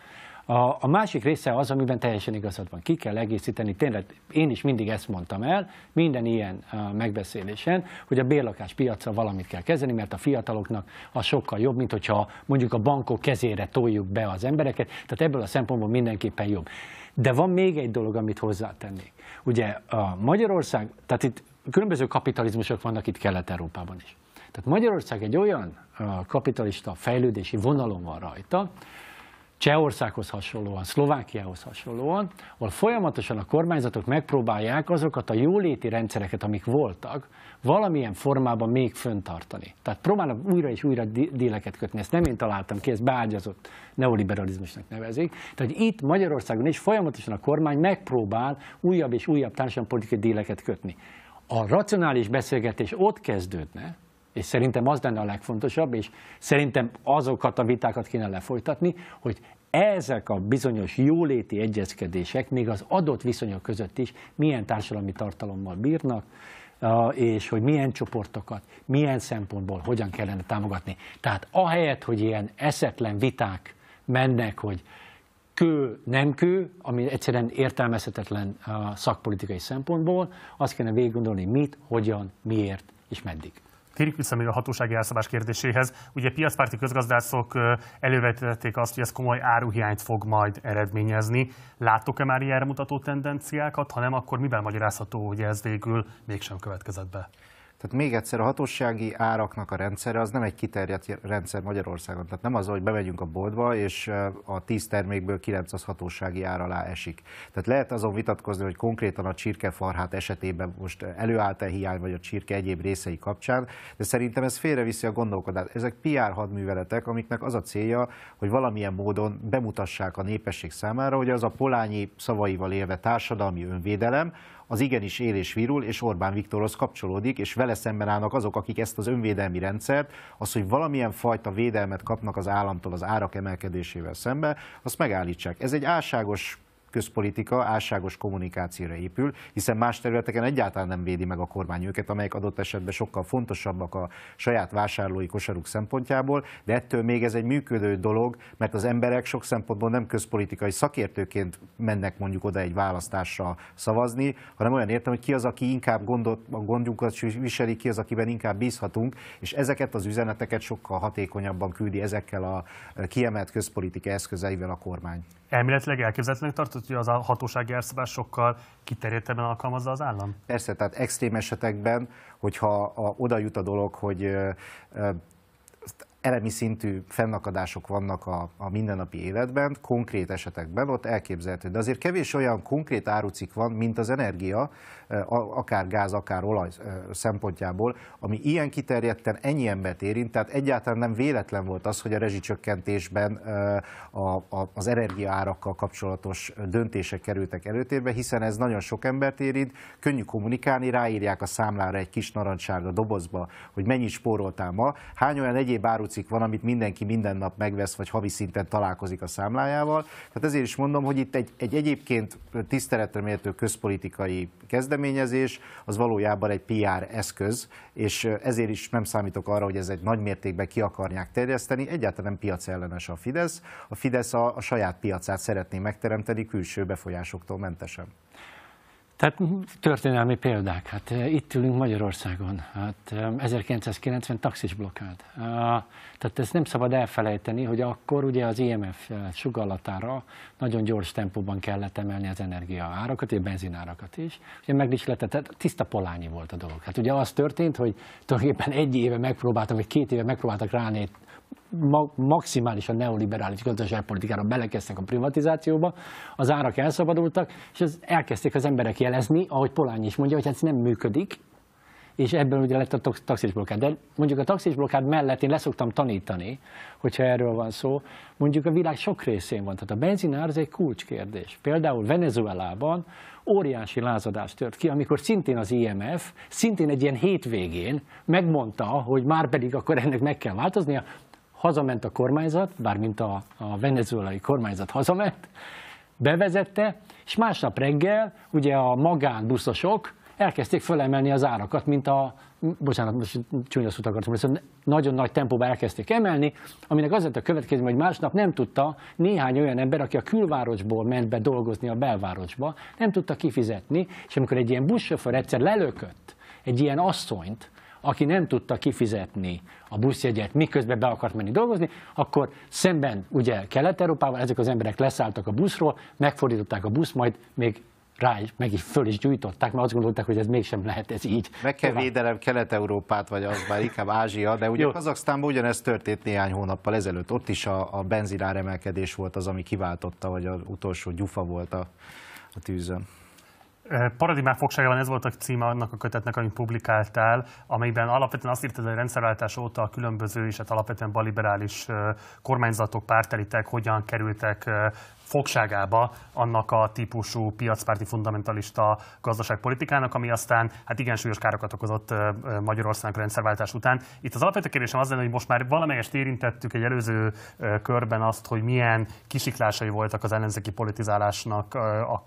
A, a másik része az, amiben teljesen igazad van. Ki kell egészíteni, tényleg én is mindig ezt mondtam el, minden ilyen uh, megbeszélésen, hogy a bérlakás piacra valamit kell kezdeni, mert a fiataloknak az sokkal jobb, mint hogyha mondjuk a bankok kezére toljuk be az embereket, tehát ebből a szempontból mindenképpen jobb. De van még egy dolog, amit hozzátennék. Ugye a Magyarország, tehát itt különböző kapitalizmusok vannak itt Kelet-Európában is. Tehát Magyarország egy olyan kapitalista fejlődési vonalon van rajta, Csehországhoz hasonlóan, Szlovákiához hasonlóan, ahol folyamatosan a kormányzatok megpróbálják azokat a jóléti rendszereket, amik voltak, valamilyen formában még föntartani. Tehát próbálnak újra és újra díleket kötni. Ezt nem én találtam ki, ezt beágyazott neoliberalizmusnak nevezik. Tehát itt Magyarországon is folyamatosan a kormány megpróbál újabb és újabb társadalmi politikai díleket kötni. A racionális beszélgetés ott kezdődne, és szerintem az lenne a legfontosabb, és szerintem azokat a vitákat kéne lefolytatni, hogy ezek a bizonyos jóléti egyezkedések még az adott viszonyok között is milyen társadalmi tartalommal bírnak, és hogy milyen csoportokat, milyen szempontból hogyan kellene támogatni. Tehát ahelyett, hogy ilyen eszetlen viták mennek, hogy kő, nem kő, ami egyszerűen értelmezhetetlen szakpolitikai szempontból, azt kéne végig gondolni, mit, hogyan, miért és meddig. Térjük vissza még a hatósági elszabás kérdéséhez. Ugye piacpárti közgazdászok elővetették azt, hogy ez komoly áruhiányt fog majd eredményezni. Láttok-e már ilyen mutató tendenciákat? Ha nem, akkor miben magyarázható, hogy ez végül mégsem következett be? Tehát még egyszer a hatósági áraknak a rendszere az nem egy kiterjedt rendszer Magyarországon. Tehát nem az, hogy bemegyünk a boltba, és a 10 termékből 9 az hatósági ár alá esik. Tehát lehet azon vitatkozni, hogy konkrétan a csirkefarhát esetében most előállt-e hiány, vagy a csirke egyéb részei kapcsán, de szerintem ez félreviszi a gondolkodást. Ezek PR hadműveletek, amiknek az a célja, hogy valamilyen módon bemutassák a népesség számára, hogy az a polányi szavaival élve társadalmi önvédelem, az igenis él és virul, és Orbán Viktorhoz kapcsolódik, és vele szemben állnak azok, akik ezt az önvédelmi rendszert, az, hogy valamilyen fajta védelmet kapnak az államtól az árak emelkedésével szembe, azt megállítsák. Ez egy álságos közpolitika álságos kommunikációra épül, hiszen más területeken egyáltalán nem védi meg a kormány őket, amelyek adott esetben sokkal fontosabbak a saját vásárlói kosaruk szempontjából, de ettől még ez egy működő dolog, mert az emberek sok szempontból nem közpolitikai szakértőként mennek mondjuk oda egy választásra szavazni, hanem olyan értem, hogy ki az, aki inkább gondot, a gondjukat viseli, ki az, akiben inkább bízhatunk, és ezeket az üzeneteket sokkal hatékonyabban küldi ezekkel a kiemelt közpolitikai eszközeivel a kormány. Elméletileg elképzelhetőnek tartod? hogy az a hatósági elszabás sokkal kiterjedtebben alkalmazza az állam? Persze, tehát extrém esetekben, hogyha oda jut a dolog, hogy elemi szintű fennakadások vannak a, a mindennapi életben, konkrét esetekben, ott elképzelhető. De azért kevés olyan konkrét árucik van, mint az energia, akár gáz, akár olaj szempontjából, ami ilyen kiterjedten ennyi embert érint, tehát egyáltalán nem véletlen volt az, hogy a rezsicsökkentésben a, a, az energiaárakkal kapcsolatos döntések kerültek előtérbe, hiszen ez nagyon sok embert érint, könnyű kommunikálni, ráírják a számlára egy kis narancsárga dobozba, hogy mennyit spóroltál ma, hány olyan egyéb árucik cikk van, amit mindenki minden nap megvesz, vagy havi szinten találkozik a számlájával. Tehát ezért is mondom, hogy itt egy, egy egyébként tiszteletre méltó közpolitikai kezdeményezés, az valójában egy PR eszköz, és ezért is nem számítok arra, hogy ez egy nagy mértékben ki akarják terjeszteni. Egyáltalán nem piacellenes a Fidesz. A Fidesz a, a saját piacát szeretné megteremteni külső befolyásoktól mentesen. Tehát történelmi példák. Hát eh, itt ülünk Magyarországon. Hát 1990 taxis blokád. Tehát ezt nem szabad elfelejteni, hogy akkor ugye az IMF eh, sugallatára nagyon gyors tempóban kellett emelni az energiaárakat, és benzinárakat is. Ugye meg is lett, tehát tiszta polányi volt a dolog. Hát ugye az történt, hogy tulajdonképpen egy éve megpróbáltak, vagy két éve megpróbáltak ráni maximális a neoliberális gazdaságpolitikára belekezdtek a privatizációba, az árak elszabadultak, és ez elkezdték az emberek jelezni, ahogy Polányi is mondja, hogy hát ez nem működik, és ebből ugye lett a taxisblokád. De mondjuk a taxisblokád mellett én leszoktam tanítani, hogyha erről van szó, mondjuk a világ sok részén van. Tehát a benzinár az egy kulcskérdés. Például Venezuelában óriási lázadás tört ki, amikor szintén az IMF, szintén egy ilyen hétvégén megmondta, hogy már pedig akkor ennek meg kell változnia, hazament a kormányzat, bármint a, a venezuelai kormányzat hazament, bevezette, és másnap reggel ugye a magánbuszosok elkezdték fölemelni az árakat, mint a, bocsánat, most csúnya szót akartam, viszont nagyon nagy tempóban elkezdték emelni, aminek az lett a következmény, hogy másnap nem tudta néhány olyan ember, aki a külvárosból ment be dolgozni a belvárosba, nem tudta kifizetni, és amikor egy ilyen buszsofőr egyszer lelökött egy ilyen asszonyt, aki nem tudta kifizetni a buszjegyet, miközben be akart menni dolgozni, akkor szemben ugye Kelet-Európával ezek az emberek leszálltak a buszról, megfordították a busz, majd még rá is, meg is föl is gyújtották, mert azt gondolták, hogy ez mégsem lehet ez így. Meg kell tovább. védelem Kelet-Európát, vagy az már inkább Ázsia, de ugye Kazaksztánban ugyanezt történt néhány hónappal ezelőtt. Ott is a, a emelkedés volt az, ami kiváltotta, vagy az utolsó gyufa volt a, a tűzön. Paradigmák fogságában ez volt a címe annak a kötetnek, amit publikáltál, amelyben alapvetően azt írtad, hogy a rendszerváltás óta a különböző és hát alapvetően baliberális kormányzatok, pártelitek hogyan kerültek fogságába annak a típusú piacpárti fundamentalista gazdaságpolitikának, ami aztán hát igen súlyos károkat okozott Magyarország rendszerváltás után. Itt az alapvető kérdésem az lenne, hogy most már valamelyest érintettük egy előző körben azt, hogy milyen kisiklásai voltak az ellenzéki politizálásnak a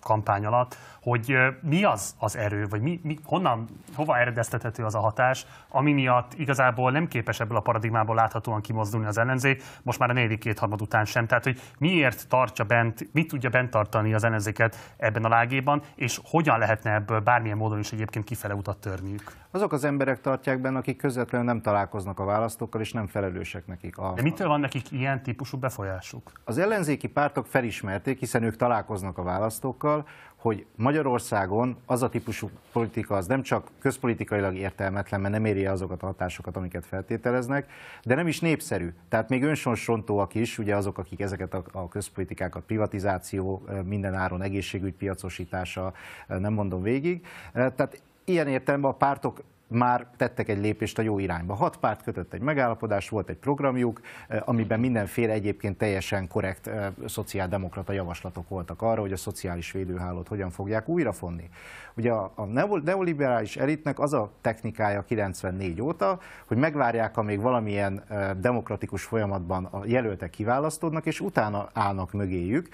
kampány alatt, hogy mi az az erő, vagy mi, mi, honnan, hova eredeztethető az a hatás, ami miatt igazából nem képes ebből a paradigmából láthatóan kimozdulni az ellenzék, most már a negyedik kétharmad után sem. Tehát, hogy miért tartja bent, mit tudja bent tartani az ellenzéket ebben a lágéban, és hogyan lehetne ebből bármilyen módon is egyébként kifele utat törniük? azok az emberek tartják benne, akik közvetlenül nem találkoznak a választókkal, és nem felelősek nekik. A... De mitől van nekik ilyen típusú befolyásuk? Az ellenzéki pártok felismerték, hiszen ők találkoznak a választókkal, hogy Magyarországon az a típusú politika az nem csak közpolitikailag értelmetlen, mert nem éri azokat a hatásokat, amiket feltételeznek, de nem is népszerű. Tehát még önsonsontóak is, ugye azok, akik ezeket a, a közpolitikákat, privatizáció, eh, minden áron egészségügy piacosítása, eh, nem mondom végig. Eh, tehát ilyen értelemben a pártok már tettek egy lépést a jó irányba. Hat párt kötött egy megállapodás, volt egy programjuk, eh, amiben mindenféle egyébként teljesen korrekt eh, szociáldemokrata javaslatok voltak arra, hogy a szociális védőhálót hogyan fogják újrafonni. Ugye a, neoliberális elitnek az a technikája 94 óta, hogy megvárják, amíg valamilyen eh, demokratikus folyamatban a jelöltek kiválasztódnak, és utána állnak mögéjük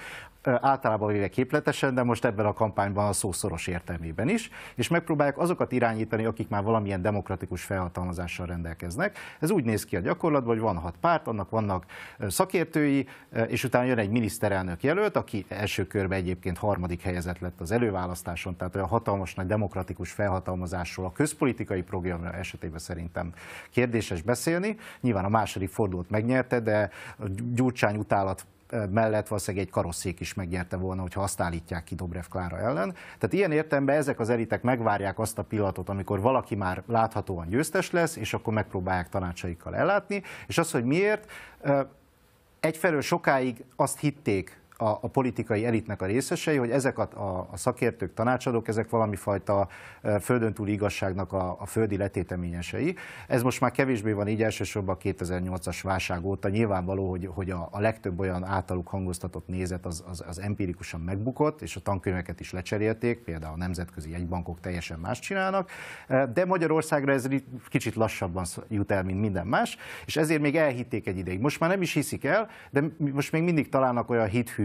általában véve képletesen, de most ebben a kampányban a szószoros értelmében is, és megpróbálják azokat irányítani, akik már valamilyen demokratikus felhatalmazással rendelkeznek. Ez úgy néz ki a gyakorlatban, hogy van hat párt, annak vannak szakértői, és utána jön egy miniszterelnök jelölt, aki első körben egyébként harmadik helyezett lett az előválasztáson, tehát olyan hatalmas nagy demokratikus felhatalmazásról a közpolitikai programja esetében szerintem kérdéses beszélni. Nyilván a második fordulót megnyerte, de Gyurcsány utálat mellett valószínűleg egy karosszék is megnyerte volna, hogyha azt állítják ki Dobrev Klára ellen. Tehát ilyen értelemben ezek az elitek megvárják azt a pillanatot, amikor valaki már láthatóan győztes lesz, és akkor megpróbálják tanácsaikkal ellátni. És az, hogy miért, egyfelől sokáig azt hitték a, a politikai elitnek a részesei, hogy ezek a, a, a szakértők, tanácsadók, ezek valami fajta e, földön túli igazságnak a, a földi letéteményesei. Ez most már kevésbé van így elsősorban a 2008-as válság óta. Nyilvánvaló, hogy, hogy a, a legtöbb olyan általuk hangoztatott nézet az, az, az empirikusan megbukott, és a tankönyveket is lecserélték, például a nemzetközi egybankok teljesen más csinálnak, e, de Magyarországra ez kicsit lassabban jut el, mint minden más, és ezért még elhitték egy ideig. Most már nem is hiszik el, de most még mindig találnak olyan hithű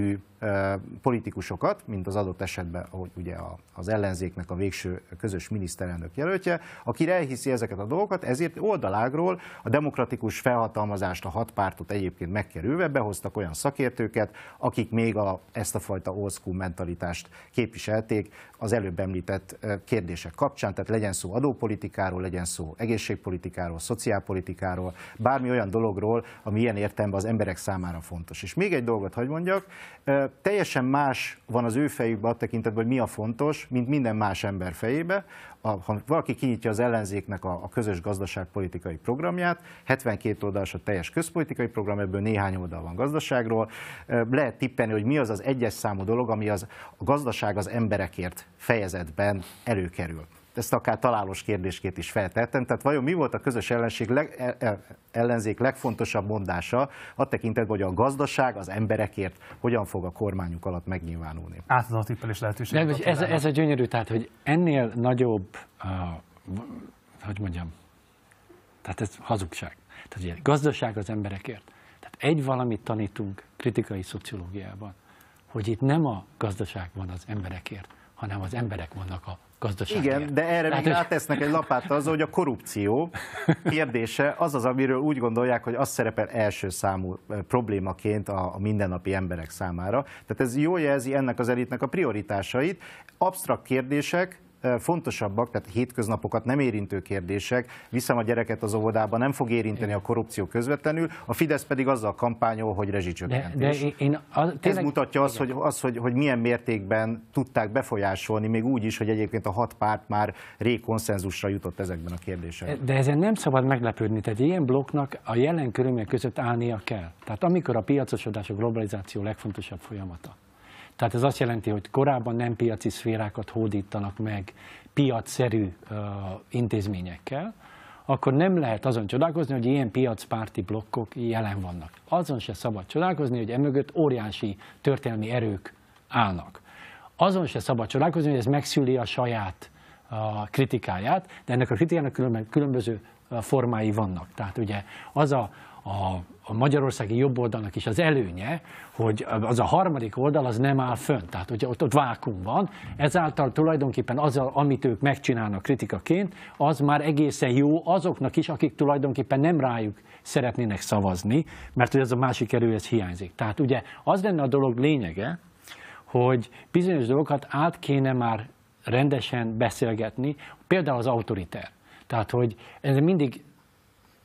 politikusokat, mint az adott esetben, ahogy ugye az ellenzéknek a végső közös miniszterelnök jelöltje, aki elhiszi ezeket a dolgokat, ezért oldalágról a demokratikus felhatalmazást, a hat pártot egyébként megkerülve behoztak olyan szakértőket, akik még a, ezt a fajta old school mentalitást képviselték az előbb említett kérdések kapcsán, tehát legyen szó adópolitikáról, legyen szó egészségpolitikáról, szociálpolitikáról, bármi olyan dologról, ami ilyen értelemben az emberek számára fontos. És még egy dolgot hagy mondjak, Teljesen más van az ő fejükben a tekintetben, hogy mi a fontos, mint minden más ember fejébe. A, ha valaki kinyitja az ellenzéknek a, a közös gazdaságpolitikai programját, 72 oldalas a teljes közpolitikai program, ebből néhány oldal van gazdaságról. Lehet tippelni, hogy mi az az egyes számú dolog, ami az, a gazdaság az emberekért fejezetben előkerül ezt akár találós kérdésként is feltettem, tehát vajon mi volt a közös ellenség, leg, e, e, ellenzék legfontosabb mondása a tekintetben, hogy a gazdaság az emberekért hogyan fog a kormányuk alatt megnyilvánulni? Átadom a tippelés lehetőséget. ez, ez a gyönyörű, tehát hogy ennél nagyobb, uh, hogy mondjam, tehát ez hazugság. Tehát ugye gazdaság az emberekért. Tehát egy valamit tanítunk kritikai szociológiában, hogy itt nem a gazdaság van az emberekért, hanem az emberek vannak a gazdaság. Igen, de erre Tehát még ő... rátesznek egy lapát az, hogy a korrupció kérdése az az, amiről úgy gondolják, hogy az szerepel első számú eh, problémaként a mindennapi emberek számára. Tehát ez jól jelzi ennek az elitnek a prioritásait. Absztrakt kérdések, fontosabbak, tehát hétköznapokat nem érintő kérdések, viszem a gyereket az óvodába, nem fog érinteni a korrupció közvetlenül, a Fidesz pedig azzal kampányol, hogy rezsicsökkentés. De, de én, a, tényleg, Ez mutatja azt, hogy, az, hogy, hogy milyen mértékben tudták befolyásolni, még úgy is, hogy egyébként a hat párt már rég konszenzusra jutott ezekben a kérdésekben. De ezen nem szabad meglepődni, tehát ilyen blokknak a jelen körülmények között állnia kell. Tehát amikor a piacosodás a globalizáció legfontosabb folyamata. Tehát ez azt jelenti, hogy korábban nem piaci szférákat hódítanak meg piacszerű intézményekkel, akkor nem lehet azon csodálkozni, hogy ilyen piacpárti blokkok jelen vannak. Azon se szabad csodálkozni, hogy emögött óriási történelmi erők állnak. Azon se szabad csodálkozni, hogy ez megszüli a saját kritikáját, de ennek a kritikának különböző formái vannak. Tehát ugye az a, a, a magyarországi oldalnak is az előnye, hogy az a harmadik oldal az nem áll fönn, tehát hogy ott, ott vákum van, ezáltal tulajdonképpen az, amit ők megcsinálnak kritikaként, az már egészen jó azoknak is, akik tulajdonképpen nem rájuk szeretnének szavazni, mert hogy ez a másik erő, ez hiányzik. Tehát ugye az lenne a dolog lényege, hogy bizonyos dolgokat át kéne már rendesen beszélgetni, például az autoriter. Tehát, hogy ez mindig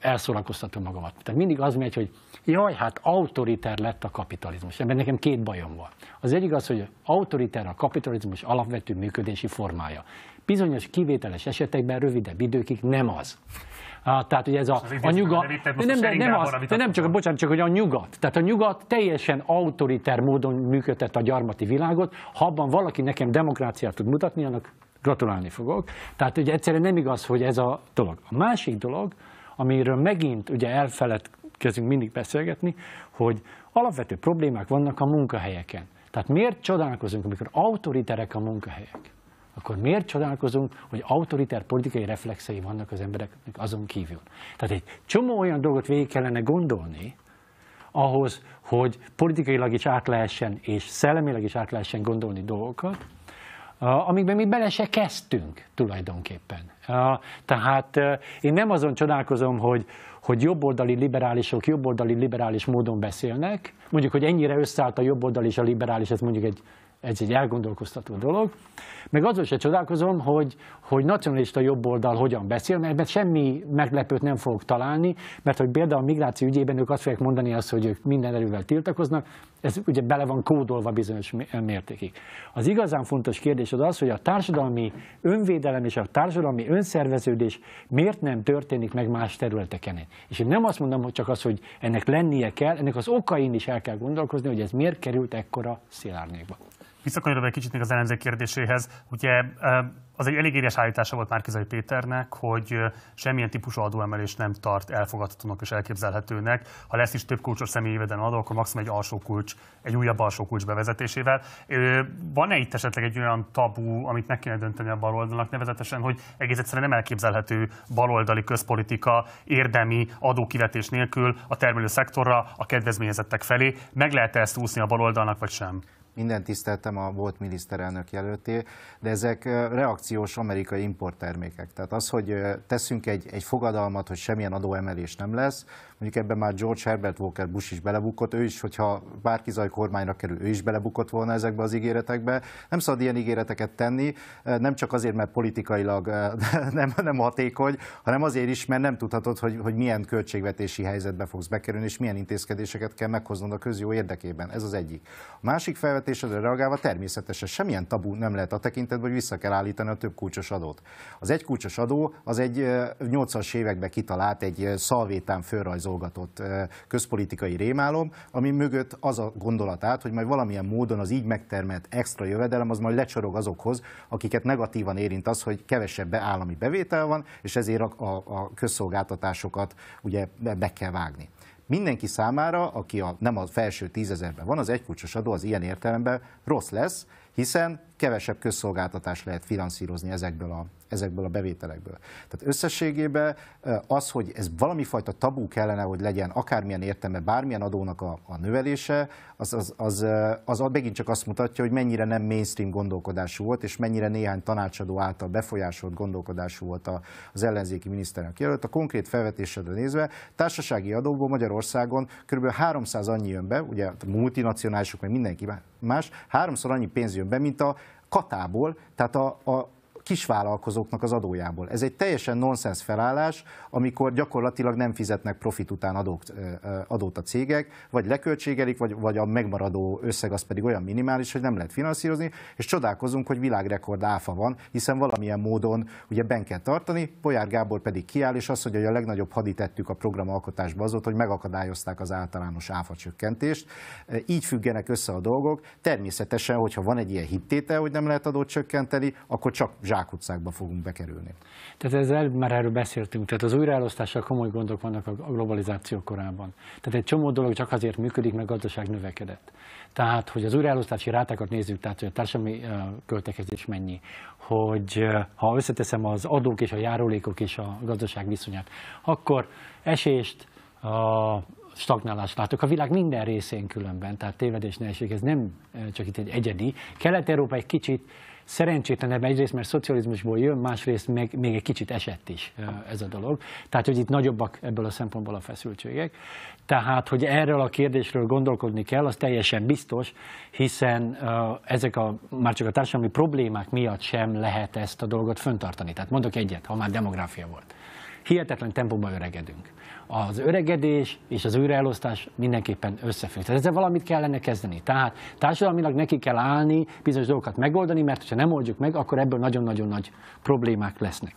elszórakoztatom magamat. Tehát mindig az megy, hogy jaj, hát autoriter lett a kapitalizmus. Ebben nekem két bajom van. Az egyik az, hogy autoriter a kapitalizmus alapvető működési formája. Bizonyos kivételes esetekben rövidebb időkig nem az. Ah, tehát ugye ez a, a nyugat, de nem, de nem, az, de nem csak, bocsánat, csak hogy a nyugat. Tehát a nyugat teljesen autoriter módon működtet a gyarmati világot. Ha abban valaki nekem demokráciát tud mutatni, annak gratulálni fogok. Tehát ugye egyszerűen nem igaz, hogy ez a dolog. A másik dolog, amiről megint ugye elfeledkezünk mindig beszélgetni, hogy alapvető problémák vannak a munkahelyeken. Tehát miért csodálkozunk, amikor autoriterek a munkahelyek? Akkor miért csodálkozunk, hogy autoriter politikai reflexei vannak az embereknek azon kívül? Tehát egy csomó olyan dolgot végig kellene gondolni, ahhoz, hogy politikailag is át lehessen, és szellemileg is át lehessen gondolni dolgokat, amikben mi bele se kezdtünk tulajdonképpen. Tehát én nem azon csodálkozom, hogy, hogy jobboldali liberálisok jobboldali liberális módon beszélnek. Mondjuk, hogy ennyire összeállt a jobboldali és a liberális, ez mondjuk egy ez egy elgondolkoztató dolog. Meg azon se csodálkozom, hogy, hogy nacionalista oldal hogyan beszél, mert ebben semmi meglepőt nem fogok találni, mert hogy például a migráció ügyében ők azt fogják mondani azt, hogy ők minden erővel tiltakoznak, ez ugye bele van kódolva bizonyos mértékig. Az igazán fontos kérdés az az, hogy a társadalmi önvédelem és a társadalmi önszerveződés miért nem történik meg más területeken. És én nem azt mondom, hogy csak az, hogy ennek lennie kell, ennek az okain is el kell gondolkozni, hogy ez miért került ekkora szélárnyékba. Visszakanyarod egy kicsit még az ellenzék kérdéséhez, ugye eh, az egy elég éles állítása volt Márkizai Péternek, hogy eh, semmilyen típusú adóemelés nem tart elfogadhatónak és elképzelhetőnek. Ha lesz is több kulcsos személyéveden adó, akkor maximum egy alsó kulcs, egy újabb alsó kulcs bevezetésével. Eh, van-e itt esetleg egy olyan tabu, amit meg kéne dönteni a baloldalnak nevezetesen, hogy egész egyszerűen nem elképzelhető baloldali közpolitika érdemi adókivetés nélkül a termelő szektorra, a kedvezményezettek felé. Meg lehet -e ezt úszni a baloldalnak, vagy sem? minden tiszteltem a volt miniszterelnök jelölté, de ezek reakciós amerikai importtermékek. Tehát az, hogy teszünk egy, egy fogadalmat, hogy semmilyen adóemelés nem lesz, Mondjuk ebben már George Herbert Walker Bush is belebukott, ő is, hogyha zaj kormányra kerül, ő is belebukott volna ezekbe az ígéretekbe. Nem szabad ilyen ígéreteket tenni, eh, nem csak azért, mert politikailag eh, nem, nem hatékony, hanem azért is, mert nem tudhatod, hogy, hogy milyen költségvetési helyzetbe fogsz bekerülni, és milyen intézkedéseket kell meghoznod a közjó érdekében. Ez az egyik. A másik felvetésre reagálva természetesen semmilyen tabu nem lehet a tekintetben, hogy vissza kell állítani a több kulcsos adót. Az egy kulcsos adó az egy 80-as eh, években kitalált, egy szalvétán fölrajz kirajzolgatott közpolitikai rémálom, ami mögött az a gondolat át, hogy majd valamilyen módon az így megtermelt extra jövedelem az majd lecsorog azokhoz, akiket negatívan érint az, hogy kevesebb állami bevétel van, és ezért a, a, a közszolgáltatásokat ugye be kell vágni mindenki számára, aki a, nem a felső tízezerben van, az egykulcsos adó az ilyen értelemben rossz lesz, hiszen kevesebb közszolgáltatást lehet finanszírozni ezekből a, ezekből a bevételekből. Tehát összességében az, hogy ez valami fajta tabú kellene, hogy legyen, akármilyen értelme, bármilyen adónak a, a növelése, az, az, az, az, az megint csak azt mutatja, hogy mennyire nem mainstream gondolkodású volt, és mennyire néhány tanácsadó által befolyásolt gondolkodású volt az ellenzéki miniszternek jelölt. A konkrét felvetésedre nézve, társasági adóból Magyarországon kb. 300 annyi jön be, ugye multinacionálisok, meg mindenki más, háromszor annyi pénz jön be, mint a Katából, tehát a, a, kisvállalkozóknak az adójából. Ez egy teljesen nonsens felállás, amikor gyakorlatilag nem fizetnek profit után adót, adót a cégek, vagy leköltségelik, vagy, vagy a megmaradó összeg az pedig olyan minimális, hogy nem lehet finanszírozni, és csodálkozunk, hogy világrekord áfa van, hiszen valamilyen módon ugye ben kell tartani, Bolyár Gábor pedig kiáll, és azt hogy a legnagyobb haditettük a programalkotásba az volt, hogy megakadályozták az általános áfa csökkentést. Így függenek össze a dolgok. Természetesen, hogyha van egy ilyen hittétel, hogy nem lehet adót csökkenteni, akkor csak zsákutcákba fogunk bekerülni. Tehát ezzel már erről beszéltünk, tehát az újraelosztással komoly gondok vannak a globalizáció korában. Tehát egy csomó dolog csak azért működik, mert gazdaság növekedett. Tehát, hogy az újraelosztási rátákat nézzük, tehát hogy a társadalmi költekezés mennyi, hogy ha összeteszem az adók és a járulékok és a gazdaság viszonyát, akkor esést, a stagnálást látok a világ minden részén különben, tehát tévedés ne esik, ez nem csak itt egy egyedi. Kelet-Európa egy kicsit Szerencsétlen, ebben egyrészt, mert szocializmusból jön, másrészt meg, még egy kicsit esett is ez a dolog. Tehát, hogy itt nagyobbak ebből a szempontból a feszültségek. Tehát, hogy erről a kérdésről gondolkodni kell, az teljesen biztos, hiszen ezek a, már csak a társadalmi problémák miatt sem lehet ezt a dolgot föntartani. Tehát mondok egyet, ha már demográfia volt. Hihetetlen tempóban öregedünk az öregedés és az újraelosztás mindenképpen összefügg. Tehát ezzel valamit kellene kezdeni. Tehát társadalmilag neki kell állni, bizonyos dolgokat megoldani, mert ha nem oldjuk meg, akkor ebből nagyon-nagyon nagy problémák lesznek.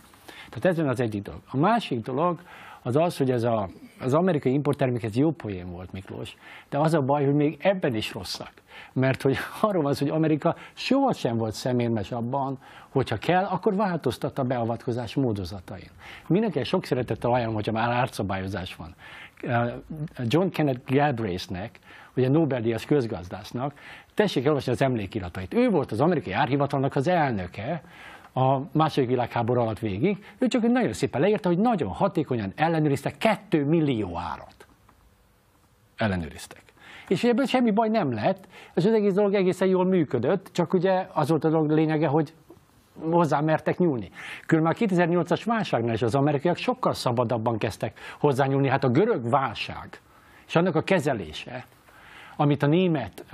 Tehát ez az egyik dolog. A másik dolog, az az, hogy ez a, az amerikai importtermék, ez jó poén volt, Miklós, de az a baj, hogy még ebben is rosszak. Mert hogy arról van hogy Amerika sohasem volt szemérmes abban, hogyha kell, akkor a beavatkozás módozatain. Mindenki sok szeretettel ajánlom, hogyha már árszabályozás van. Eh, John Kenneth Galbraithnek, ugye Nobel-díjas közgazdásznak, tessék elolvasni az emlékiratait. Ő volt az amerikai árhivatalnak az elnöke, a második világháború alatt végig, ő csak nagyon szépen leírta, hogy nagyon hatékonyan ellenőriztek 2 millió árat. Ellenőriztek. És ebből semmi baj nem lett, és az egész dolog egészen jól működött, csak ugye az volt a dolog lényege, hogy hozzá mertek nyúlni. Különben a 2008-as válságnál is az amerikaiak sokkal szabadabban kezdtek hozzányúlni. Hát a görög válság és annak a kezelése, amit a német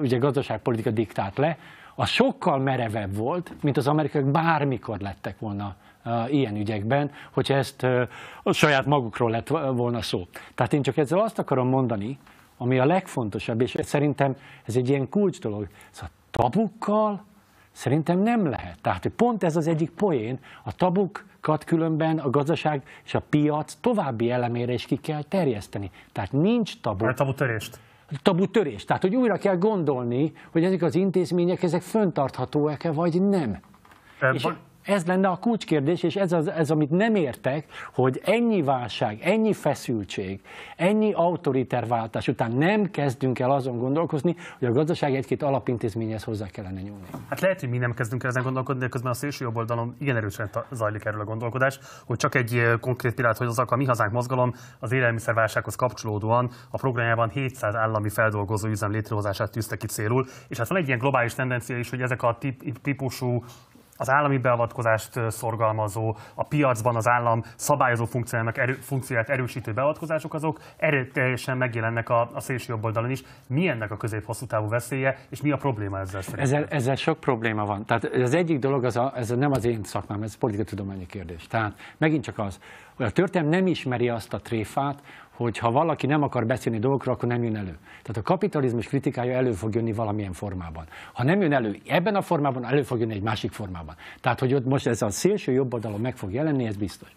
ugye, gazdaságpolitika diktált le, az sokkal merevebb volt, mint az amerikaiak bármikor lettek volna uh, ilyen ügyekben, hogy ezt a uh, saját magukról lett volna szó. Tehát én csak ezzel azt akarom mondani, ami a legfontosabb, és szerintem ez egy ilyen kulcs dolog. Szóval tabukkal szerintem nem lehet. Tehát hogy pont ez az egyik poén, a tabukat különben a gazdaság és a piac további elemére is ki kell terjeszteni. Tehát nincs tabu. A tabutörést tabu törés. Tehát, hogy újra kell gondolni, hogy ezek az intézmények, ezek föntarthatóak-e, vagy nem. és, ez lenne a kulcskérdés, és ez, az, ez amit nem értek, hogy ennyi válság, ennyi feszültség, ennyi autoriterváltás után nem kezdünk el azon gondolkozni, hogy a gazdaság egy-két alapintézményhez hozzá kellene nyúlni. Hát lehet, hogy mi nem kezdünk el ezen gondolkodni, de közben a szélső jobb oldalon igen erősen zajlik erről a gondolkodás, hogy csak egy konkrét pillanat, hogy az a Mi Hazánk mozgalom az élelmiszerválsághoz kapcsolódóan a programjában 700 állami feldolgozó üzem létrehozását tűzte ki célul, és hát van egy ilyen globális tendencia is, hogy ezek a típusú az állami beavatkozást szorgalmazó, a piacban az állam szabályozó funkciójának erő, funkcióját erősítő beavatkozások, azok erőteljesen megjelennek a, a szélső jobb oldalon is. Mi ennek a közép-hosszú távú veszélye, és mi a probléma ezzel szerintem? Ezzel, ezzel sok probléma van. Tehát az egyik dolog, az a, ez nem az én szakmám, ez politikai tudományi kérdés. Tehát megint csak az, hogy a történelem nem ismeri azt a tréfát, hogy ha valaki nem akar beszélni dolgokról, akkor nem jön elő. Tehát a kapitalizmus kritikája elő fog jönni valamilyen formában. Ha nem jön elő ebben a formában, elő fog jönni egy másik formában. Tehát, hogy ott most ez a szélső jobb oldalon meg fog jelenni, ez biztos.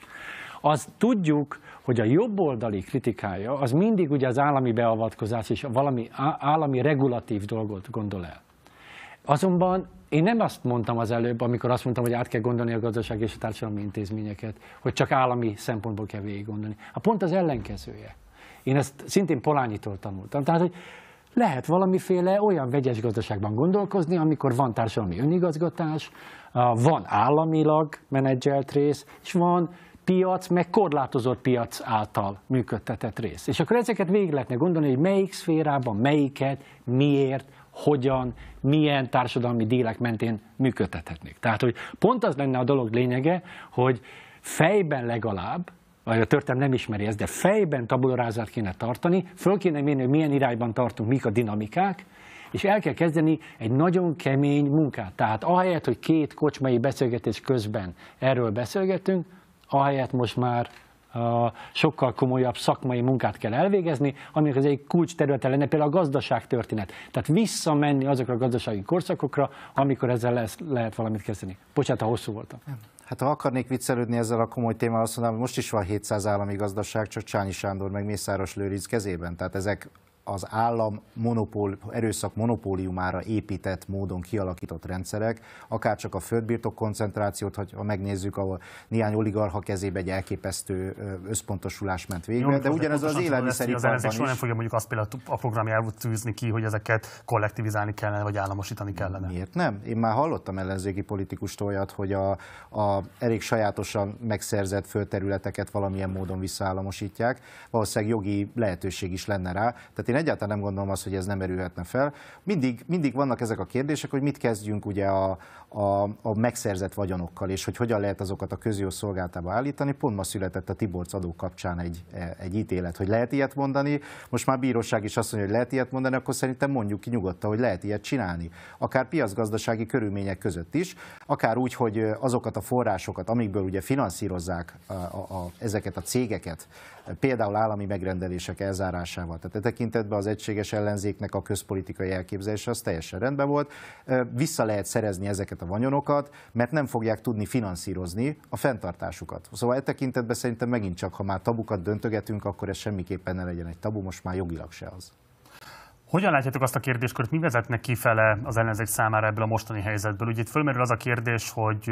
Azt tudjuk, hogy a jobboldali kritikája az mindig ugye az állami beavatkozás és valami állami regulatív dolgot gondol el. Azonban én nem azt mondtam az előbb, amikor azt mondtam, hogy át kell gondolni a gazdaság és a társadalmi intézményeket, hogy csak állami szempontból kell végig gondolni. A pont az ellenkezője. Én ezt szintén Polányitól tanultam. Tehát, hogy lehet valamiféle olyan vegyes gazdaságban gondolkozni, amikor van társadalmi önigazgatás, van államilag menedzselt rész, és van piac, meg korlátozott piac által működtetett rész. És akkor ezeket végig lehetne gondolni, hogy melyik szférában, melyiket, miért, hogyan, milyen társadalmi dílek mentén működtethetnék. Tehát, hogy pont az lenne a dolog lényege, hogy fejben legalább, vagy a történelem nem ismeri ezt, de fejben tabularázát kéne tartani, föl kéne mérni, hogy milyen irányban tartunk, mik a dinamikák, és el kell kezdeni egy nagyon kemény munkát. Tehát ahelyett, hogy két kocsmai beszélgetés közben erről beszélgetünk, ahelyett most már sokkal komolyabb szakmai munkát kell elvégezni, aminek az egyik kulcs területe lenne például a gazdaságtörténet. Tehát visszamenni azokra a gazdasági korszakokra, amikor ezzel lesz, lehet valamit kezdeni. Bocsánat, ha hosszú voltam. Hát ha akarnék viccelődni ezzel a komoly témával, azt mondanám, hogy most is van 700 állami gazdaság, csak Csányi Sándor meg Mészáros Lőriz kezében. Tehát ezek az állam monopól, erőszak monopóliumára épített módon kialakított rendszerek, akár csak a földbirtok koncentrációt, ha megnézzük, ahol néhány oligarha kezébe egy elképesztő összpontosulás ment végre, Jó, de ugyanez az szóval élelmiszeriparban is. Soha nem fogja mondjuk azt például a programjáról tűzni ki, hogy ezeket kollektivizálni kellene, vagy államosítani kellene. Miért nem? Én már hallottam ellenzéki politikust olyat, hogy a, a elég sajátosan megszerzett földterületeket valamilyen módon visszaállamosítják. Valószínűleg jogi lehetőség is lenne rá. Tehát én én egyáltalán nem gondolom azt, hogy ez nem erőhetne fel. Mindig, mindig vannak ezek a kérdések, hogy mit kezdjünk ugye a, a, a megszerzett vagyonokkal, és hogy hogyan lehet azokat a közjó szolgáltába állítani. Pont ma született a Tiborc adó kapcsán egy, e, egy ítélet, hogy lehet ilyet mondani. Most már bíróság is azt mondja, hogy lehet ilyet mondani, akkor szerintem mondjuk ki nyugodtan, hogy lehet ilyet csinálni. Akár piacgazdasági körülmények között is, akár úgy, hogy azokat a forrásokat, amikből ugye finanszírozzák a, a, a, ezeket a cégeket, például állami megrendelések elzárásával. Tehát e tekintetben az egységes ellenzéknek a közpolitikai elképzelése az teljesen rendben volt. Vissza lehet szerezni ezeket a a vanyonokat, mert nem fogják tudni finanszírozni a fenntartásukat. Szóval e tekintetben szerintem megint csak, ha már tabukat döntögetünk, akkor ez semmiképpen ne legyen egy tabu, most már jogilag se az. Hogyan látjátok azt a kérdéskört, mi vezetne kifele az ellenzék számára ebből a mostani helyzetből? Ugye itt fölmerül az a kérdés, hogy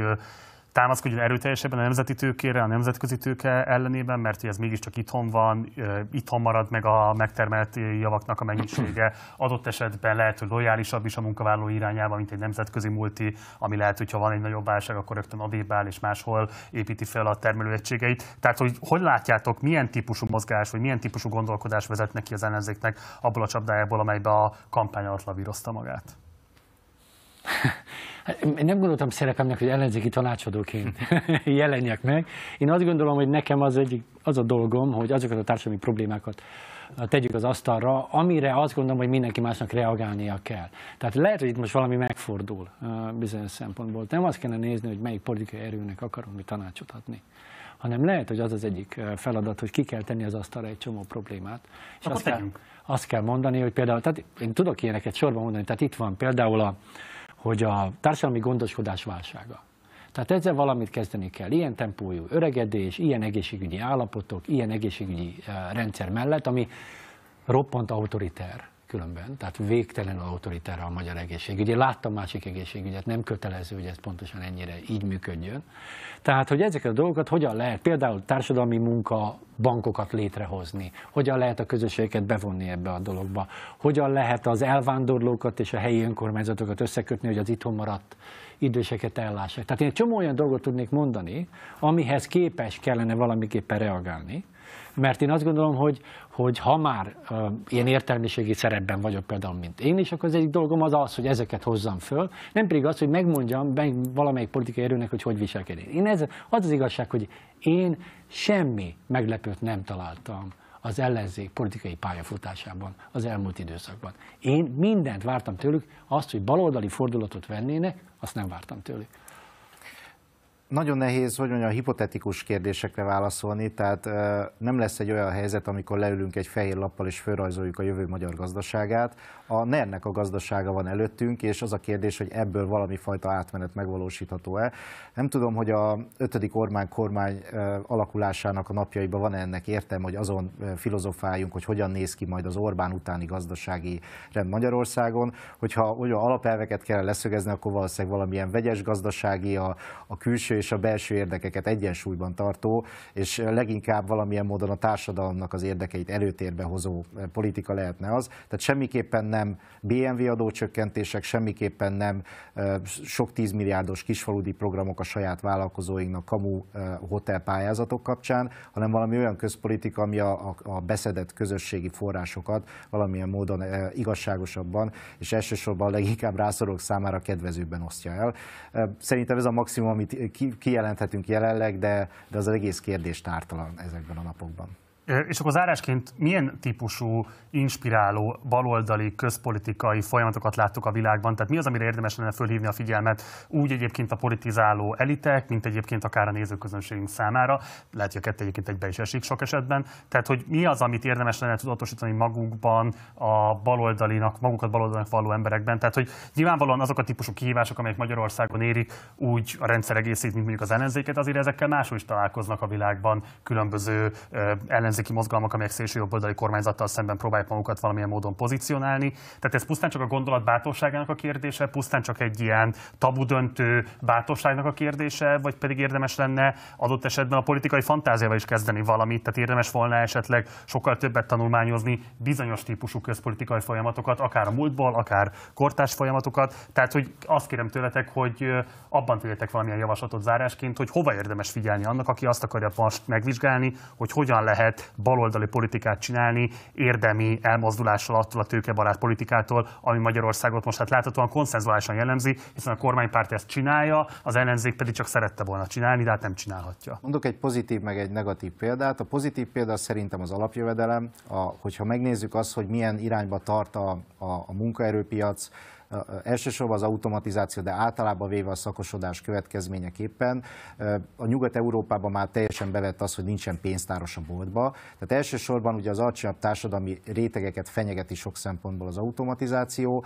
támaszkodjon erőteljesebben a nemzeti tőkére, a nemzetközi tőke ellenében, mert ez mégiscsak itthon van, itthon marad meg a megtermelt javaknak a mennyisége. Adott esetben lehet, hogy lojálisabb is a munkavállaló irányába, mint egy nemzetközi multi, ami lehet, hogyha van egy nagyobb válság, akkor rögtön odébb áll és máshol építi fel a termelőegységeit. Tehát, hogy hogy látjátok, milyen típusú mozgás, vagy milyen típusú gondolkodás vezet neki az ellenzéknek abból a csapdájából, amelybe a kampány alatt lavírozta magát? Én hát, nem gondoltam szerepemnek, hogy ellenzéki tanácsadóként jelenjek meg. Én azt gondolom, hogy nekem az, egy, az a dolgom, hogy azokat a társadalmi problémákat uh, tegyük az asztalra, amire azt gondolom, hogy mindenki másnak reagálnia kell. Tehát lehet, hogy itt most valami megfordul uh, bizonyos szempontból. Nem azt kellene nézni, hogy melyik politikai erőnek akarunk mi tanácsot adni hanem lehet, hogy az az egyik uh, feladat, hogy ki kell tenni az asztalra egy csomó problémát. És azt kell, azt kell mondani, hogy például, tehát én tudok ilyeneket sorban mondani, tehát itt van például a, hogy a társadalmi gondoskodás válsága. Tehát ezzel valamit kezdeni kell. Ilyen tempójú öregedés, ilyen egészségügyi állapotok, ilyen egészségügyi eh, rendszer mellett, ami roppant autoritár különben, tehát végtelen autoritára a magyar egészség. Én láttam másik egészségügyet, nem kötelező, hogy ez pontosan ennyire így működjön. Tehát, hogy ezeket a dolgokat hogyan lehet például társadalmi munka bankokat létrehozni, hogyan lehet a közösségeket bevonni ebbe a dologba, hogyan lehet az elvándorlókat és a helyi önkormányzatokat összekötni, hogy az itthon maradt időseket ellássák. Tehát én egy csomó olyan dolgot tudnék mondani, amihez képes kellene valamiképpen reagálni, mert én azt gondolom, hogy hogy ha már uh, ilyen értelmiségi szerepben vagyok például, mint én is, akkor az egyik dolgom az az, hogy ezeket hozzam föl, nem pedig az, hogy megmondjam meg valamelyik politikai erőnek, hogy hogy viselkedik. Én ez, az az igazság, hogy én semmi meglepőt nem találtam az ellenzék politikai pályafutásában az elmúlt időszakban. Én mindent vártam tőlük, azt, hogy baloldali fordulatot vennének, azt nem vártam tőlük nagyon nehéz, hogy mondjam, hipotetikus kérdésekre válaszolni, tehát nem lesz egy olyan helyzet, amikor leülünk egy fehér lappal és fölrajzoljuk a jövő magyar gazdaságát. A ner a gazdasága van előttünk, és az a kérdés, hogy ebből valami fajta átmenet megvalósítható-e. Nem tudom, hogy a ötödik Ormán kormány alakulásának a napjaiban van -e ennek értem, hogy azon filozofáljunk, hogy hogyan néz ki majd az Orbán utáni gazdasági rend Magyarországon, hogyha olyan alapelveket kell leszögezni, akkor valószínűleg valamilyen vegyes gazdasági, a, a külső és a belső érdekeket egyensúlyban tartó, és leginkább valamilyen módon a társadalomnak az érdekeit előtérbe hozó politika lehetne az. Tehát semmiképpen nem BMW adócsökkentések, semmiképpen nem sok tízmilliárdos kisfaludi programok a saját vállalkozóinknak kamu hotel pályázatok kapcsán, hanem valami olyan közpolitika, ami a, a beszedett közösségi forrásokat valamilyen módon igazságosabban, és elsősorban leginkább rászorulók számára kedvezőbben osztja el. Szerintem ez a maximum, amit ki, kijelenthetünk jelenleg, de, de az egész kérdés tártalan ezekben a napokban. És akkor zárásként milyen típusú inspiráló baloldali közpolitikai folyamatokat láttuk a világban? Tehát mi az, amire érdemes lenne fölhívni a figyelmet úgy egyébként a politizáló elitek, mint egyébként akár a nézőközönségünk számára? Lehet, hogy a kettő egyébként egybe is esik sok esetben. Tehát, hogy mi az, amit érdemes lenne tudatosítani magukban, a baloldalinak, magukat baloldalnak való emberekben? Tehát, hogy nyilvánvalóan azok a típusú kihívások, amelyek Magyarországon érik, úgy a rendszer egészét, mint mondjuk az ellenzéket, azért ezekkel máshol is találkoznak a világban különböző ellen ellenzéki mozgalmak, amelyek szélső jobboldali kormányzattal szemben próbálják magukat valamilyen módon pozícionálni. Tehát ez pusztán csak a gondolat bátorságának a kérdése, pusztán csak egy ilyen tabu döntő bátorságnak a kérdése, vagy pedig érdemes lenne adott esetben a politikai fantáziával is kezdeni valamit, tehát érdemes volna esetleg sokkal többet tanulmányozni bizonyos típusú közpolitikai folyamatokat, akár a múltból, akár kortás folyamatokat. Tehát, hogy azt kérem tőletek, hogy abban tegyetek valamilyen javaslatot zárásként, hogy hova érdemes figyelni annak, aki azt akarja most megvizsgálni, hogy hogyan lehet baloldali politikát csinálni, érdemi elmozdulással attól a tőkebarát politikától, ami Magyarországot most hát láthatóan konszenzuálisan jellemzi, hiszen a kormánypárt ezt csinálja, az ellenzék pedig csak szerette volna csinálni, de hát nem csinálhatja. Mondok egy pozitív meg egy negatív példát. A pozitív példa szerintem az alapjövedelem, a, hogyha megnézzük azt, hogy milyen irányba tart a, a, a munkaerőpiac, elsősorban az automatizáció, de általában véve a szakosodás következményeképpen a Nyugat-Európában már teljesen bevett az, hogy nincsen pénztáros a boltba. Tehát elsősorban ugye az alacsonyabb társadalmi rétegeket fenyegeti sok szempontból az automatizáció,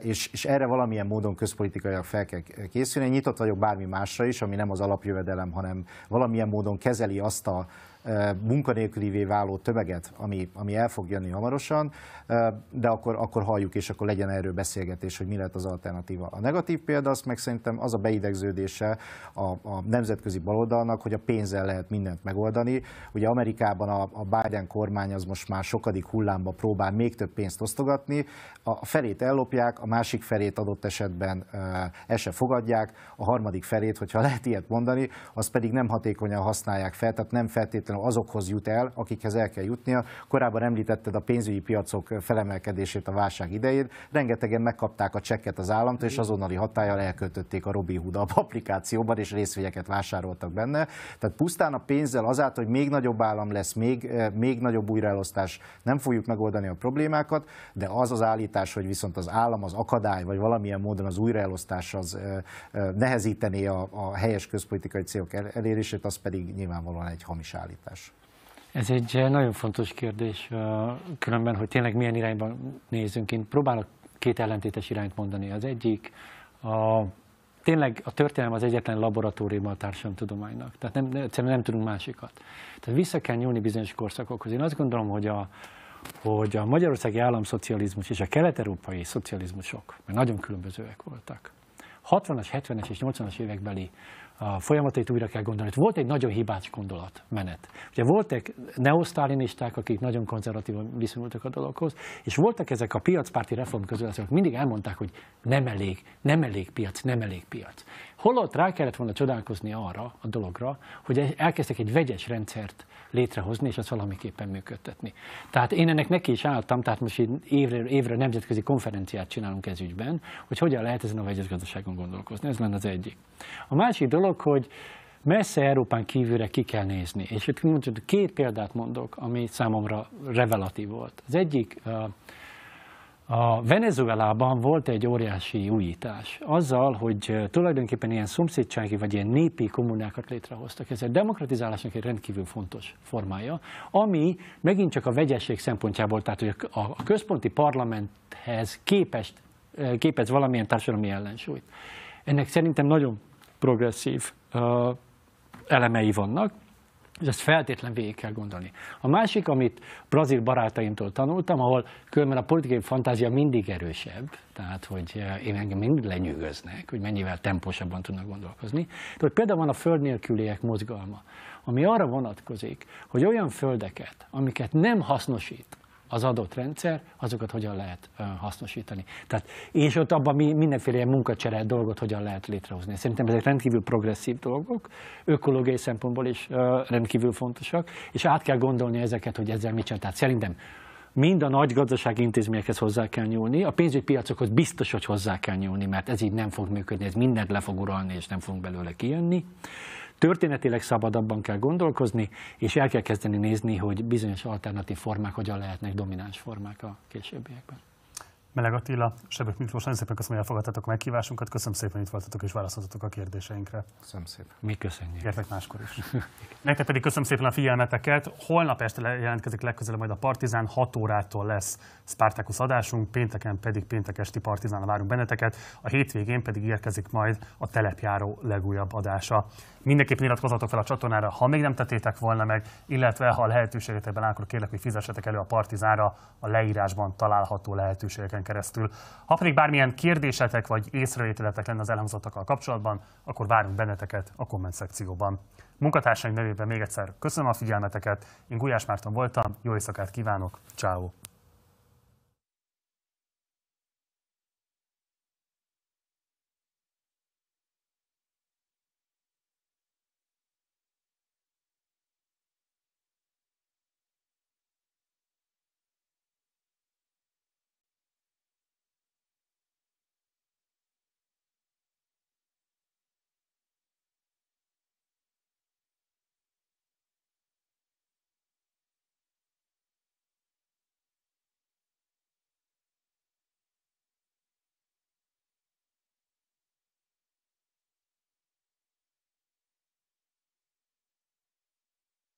és, és erre valamilyen módon közpolitikailag fel kell készülni. Én nyitott vagyok bármi másra is, ami nem az alapjövedelem, hanem valamilyen módon kezeli azt a munkanélkülivé váló tömeget, ami, ami el fog jönni hamarosan, de akkor, akkor halljuk, és akkor legyen erről beszélgetés, hogy mi lehet az alternatíva. A negatív példa az meg szerintem az a beidegződése a, a nemzetközi baloldalnak, hogy a pénzzel lehet mindent megoldani. Ugye Amerikában a, a Biden kormány az most már sokadik hullámba próbál még több pénzt osztogatni, a felét ellopják, a másik felét adott esetben el se fogadják, a harmadik felét, hogyha lehet ilyet mondani, az pedig nem hatékonyan használják fel, tehát nem feltétlenül azokhoz jut el, akikhez el kell jutnia. Korábban említetted a pénzügyi piacok felemelkedését a válság idején, rengetegen megkapták a csekket az államtól, és azonnali hatállyal elköltötték a Robinhood applikációban, és részvényeket vásároltak benne. Tehát pusztán a pénzzel azáltal, hogy még nagyobb állam lesz, még, még nagyobb újraelosztás, nem fogjuk megoldani a problémákat, de az az állítás, állítás, hogy viszont az állam az akadály, vagy valamilyen módon az újraelosztás az nehezítené a, a helyes közpolitikai célok elérését, az pedig nyilvánvalóan egy hamis állítás. Ez egy nagyon fontos kérdés, különben, hogy tényleg milyen irányban nézünk. Én próbálok két ellentétes irányt mondani. Az egyik, a, tényleg a történelem az egyetlen laboratóriuma a társadalomtudománynak. Tehát nem, egyszerűen nem tudunk másikat. Tehát vissza kell nyúlni bizonyos korszakokhoz. Én azt gondolom, hogy a, hogy a magyarországi államszocializmus és a kelet-európai szocializmusok, mert nagyon különbözőek voltak, 60-as, 70-es és 80-as évekbeli a folyamatait újra kell gondolni. Volt egy nagyon hibás gondolat menet. Ugye voltak neosztálinisták, akik nagyon konzervatívan viszonyultak a dologhoz, és voltak ezek a piacpárti reform közül, azok mindig elmondták, hogy nem elég, nem elég piac, nem elég piac. Holott rá kellett volna csodálkozni arra a dologra, hogy elkezdtek egy vegyes rendszert létrehozni, és azt valamiképpen működtetni. Tehát én ennek neki is álltam, tehát most évre, évre nemzetközi konferenciát csinálunk ez ügyben, hogy hogyan lehet ezen a vegyes gazdaságon gondolkozni. Ez lenne az egyik. A másik dolog, dolog, hogy messze Európán kívülre ki kell nézni. És mondjuk két példát mondok, ami számomra revelatív volt. Az egyik, a Venezuelában volt egy óriási újítás, azzal, hogy tulajdonképpen ilyen szomszédsági vagy ilyen népi kommunákat létrehoztak. Ez a demokratizálásnak egy rendkívül fontos formája, ami megint csak a vegyesség szempontjából, tehát hogy a központi parlamenthez képest, képez valamilyen társadalmi ellensúlyt. Ennek szerintem nagyon progresszív elemei vannak, és ezt feltétlen végig kell gondolni. A másik, amit brazil barátaimtól tanultam, ahol különben a politikai fantázia mindig erősebb, tehát hogy én engem mindig lenyűgöznek, hogy mennyivel temposabban tudnak gondolkozni. De hogy például van a föld nélküliek mozgalma, ami arra vonatkozik, hogy olyan földeket, amiket nem hasznosít az adott rendszer, azokat hogyan lehet hasznosítani. Tehát, és ott abban mindenféle ilyen munkacsere dolgot hogyan lehet létrehozni. Szerintem ezek rendkívül progresszív dolgok, ökológiai szempontból is rendkívül fontosak, és át kell gondolni ezeket, hogy ezzel mit csinál. Tehát szerintem mind a nagy gazdasági intézményekhez hozzá kell nyúlni, a pénzügyi piacokhoz biztos, hogy hozzá kell nyúlni, mert ez így nem fog működni, ez mindent le fog uralni, és nem fogunk belőle kijönni. Történetileg szabadabban kell gondolkozni, és el kell kezdeni nézni, hogy bizonyos alternatív formák hogyan lehetnek domináns formák a későbbiekben. Meleg Attila, Sebek Miklós, nagyon szépen köszönöm, hogy elfogadtatok a meghívásunkat, köszönöm szépen, hogy itt voltatok és válaszoltatok a kérdéseinkre. Köszönöm szépen. Mi köszönjük. Gyertek máskor is. Nektek pedig köszönöm szépen a figyelmeteket. Holnap este jelentkezik legközelebb majd a Partizán, 6 órától lesz Spartacus adásunk, pénteken pedig péntek esti Partizán várunk benneteket, a hétvégén pedig érkezik majd a telepjáró legújabb adása. Mindenképpen iratkozzatok fel a csatornára, ha még nem tettétek volna meg, illetve ha a lehetőségetekben áll, akkor kérlek, hogy fizessetek elő a Partizánra a leírásban található lehetőségeken keresztül. Ha pedig bármilyen kérdésetek vagy észrevételetek lenne az elhangzottakkal kapcsolatban, akkor várunk benneteket a komment szekcióban. Munkatársaink nevében még egyszer köszönöm a figyelmeteket, én Gulyás Márton voltam, jó éjszakát kívánok, ciao.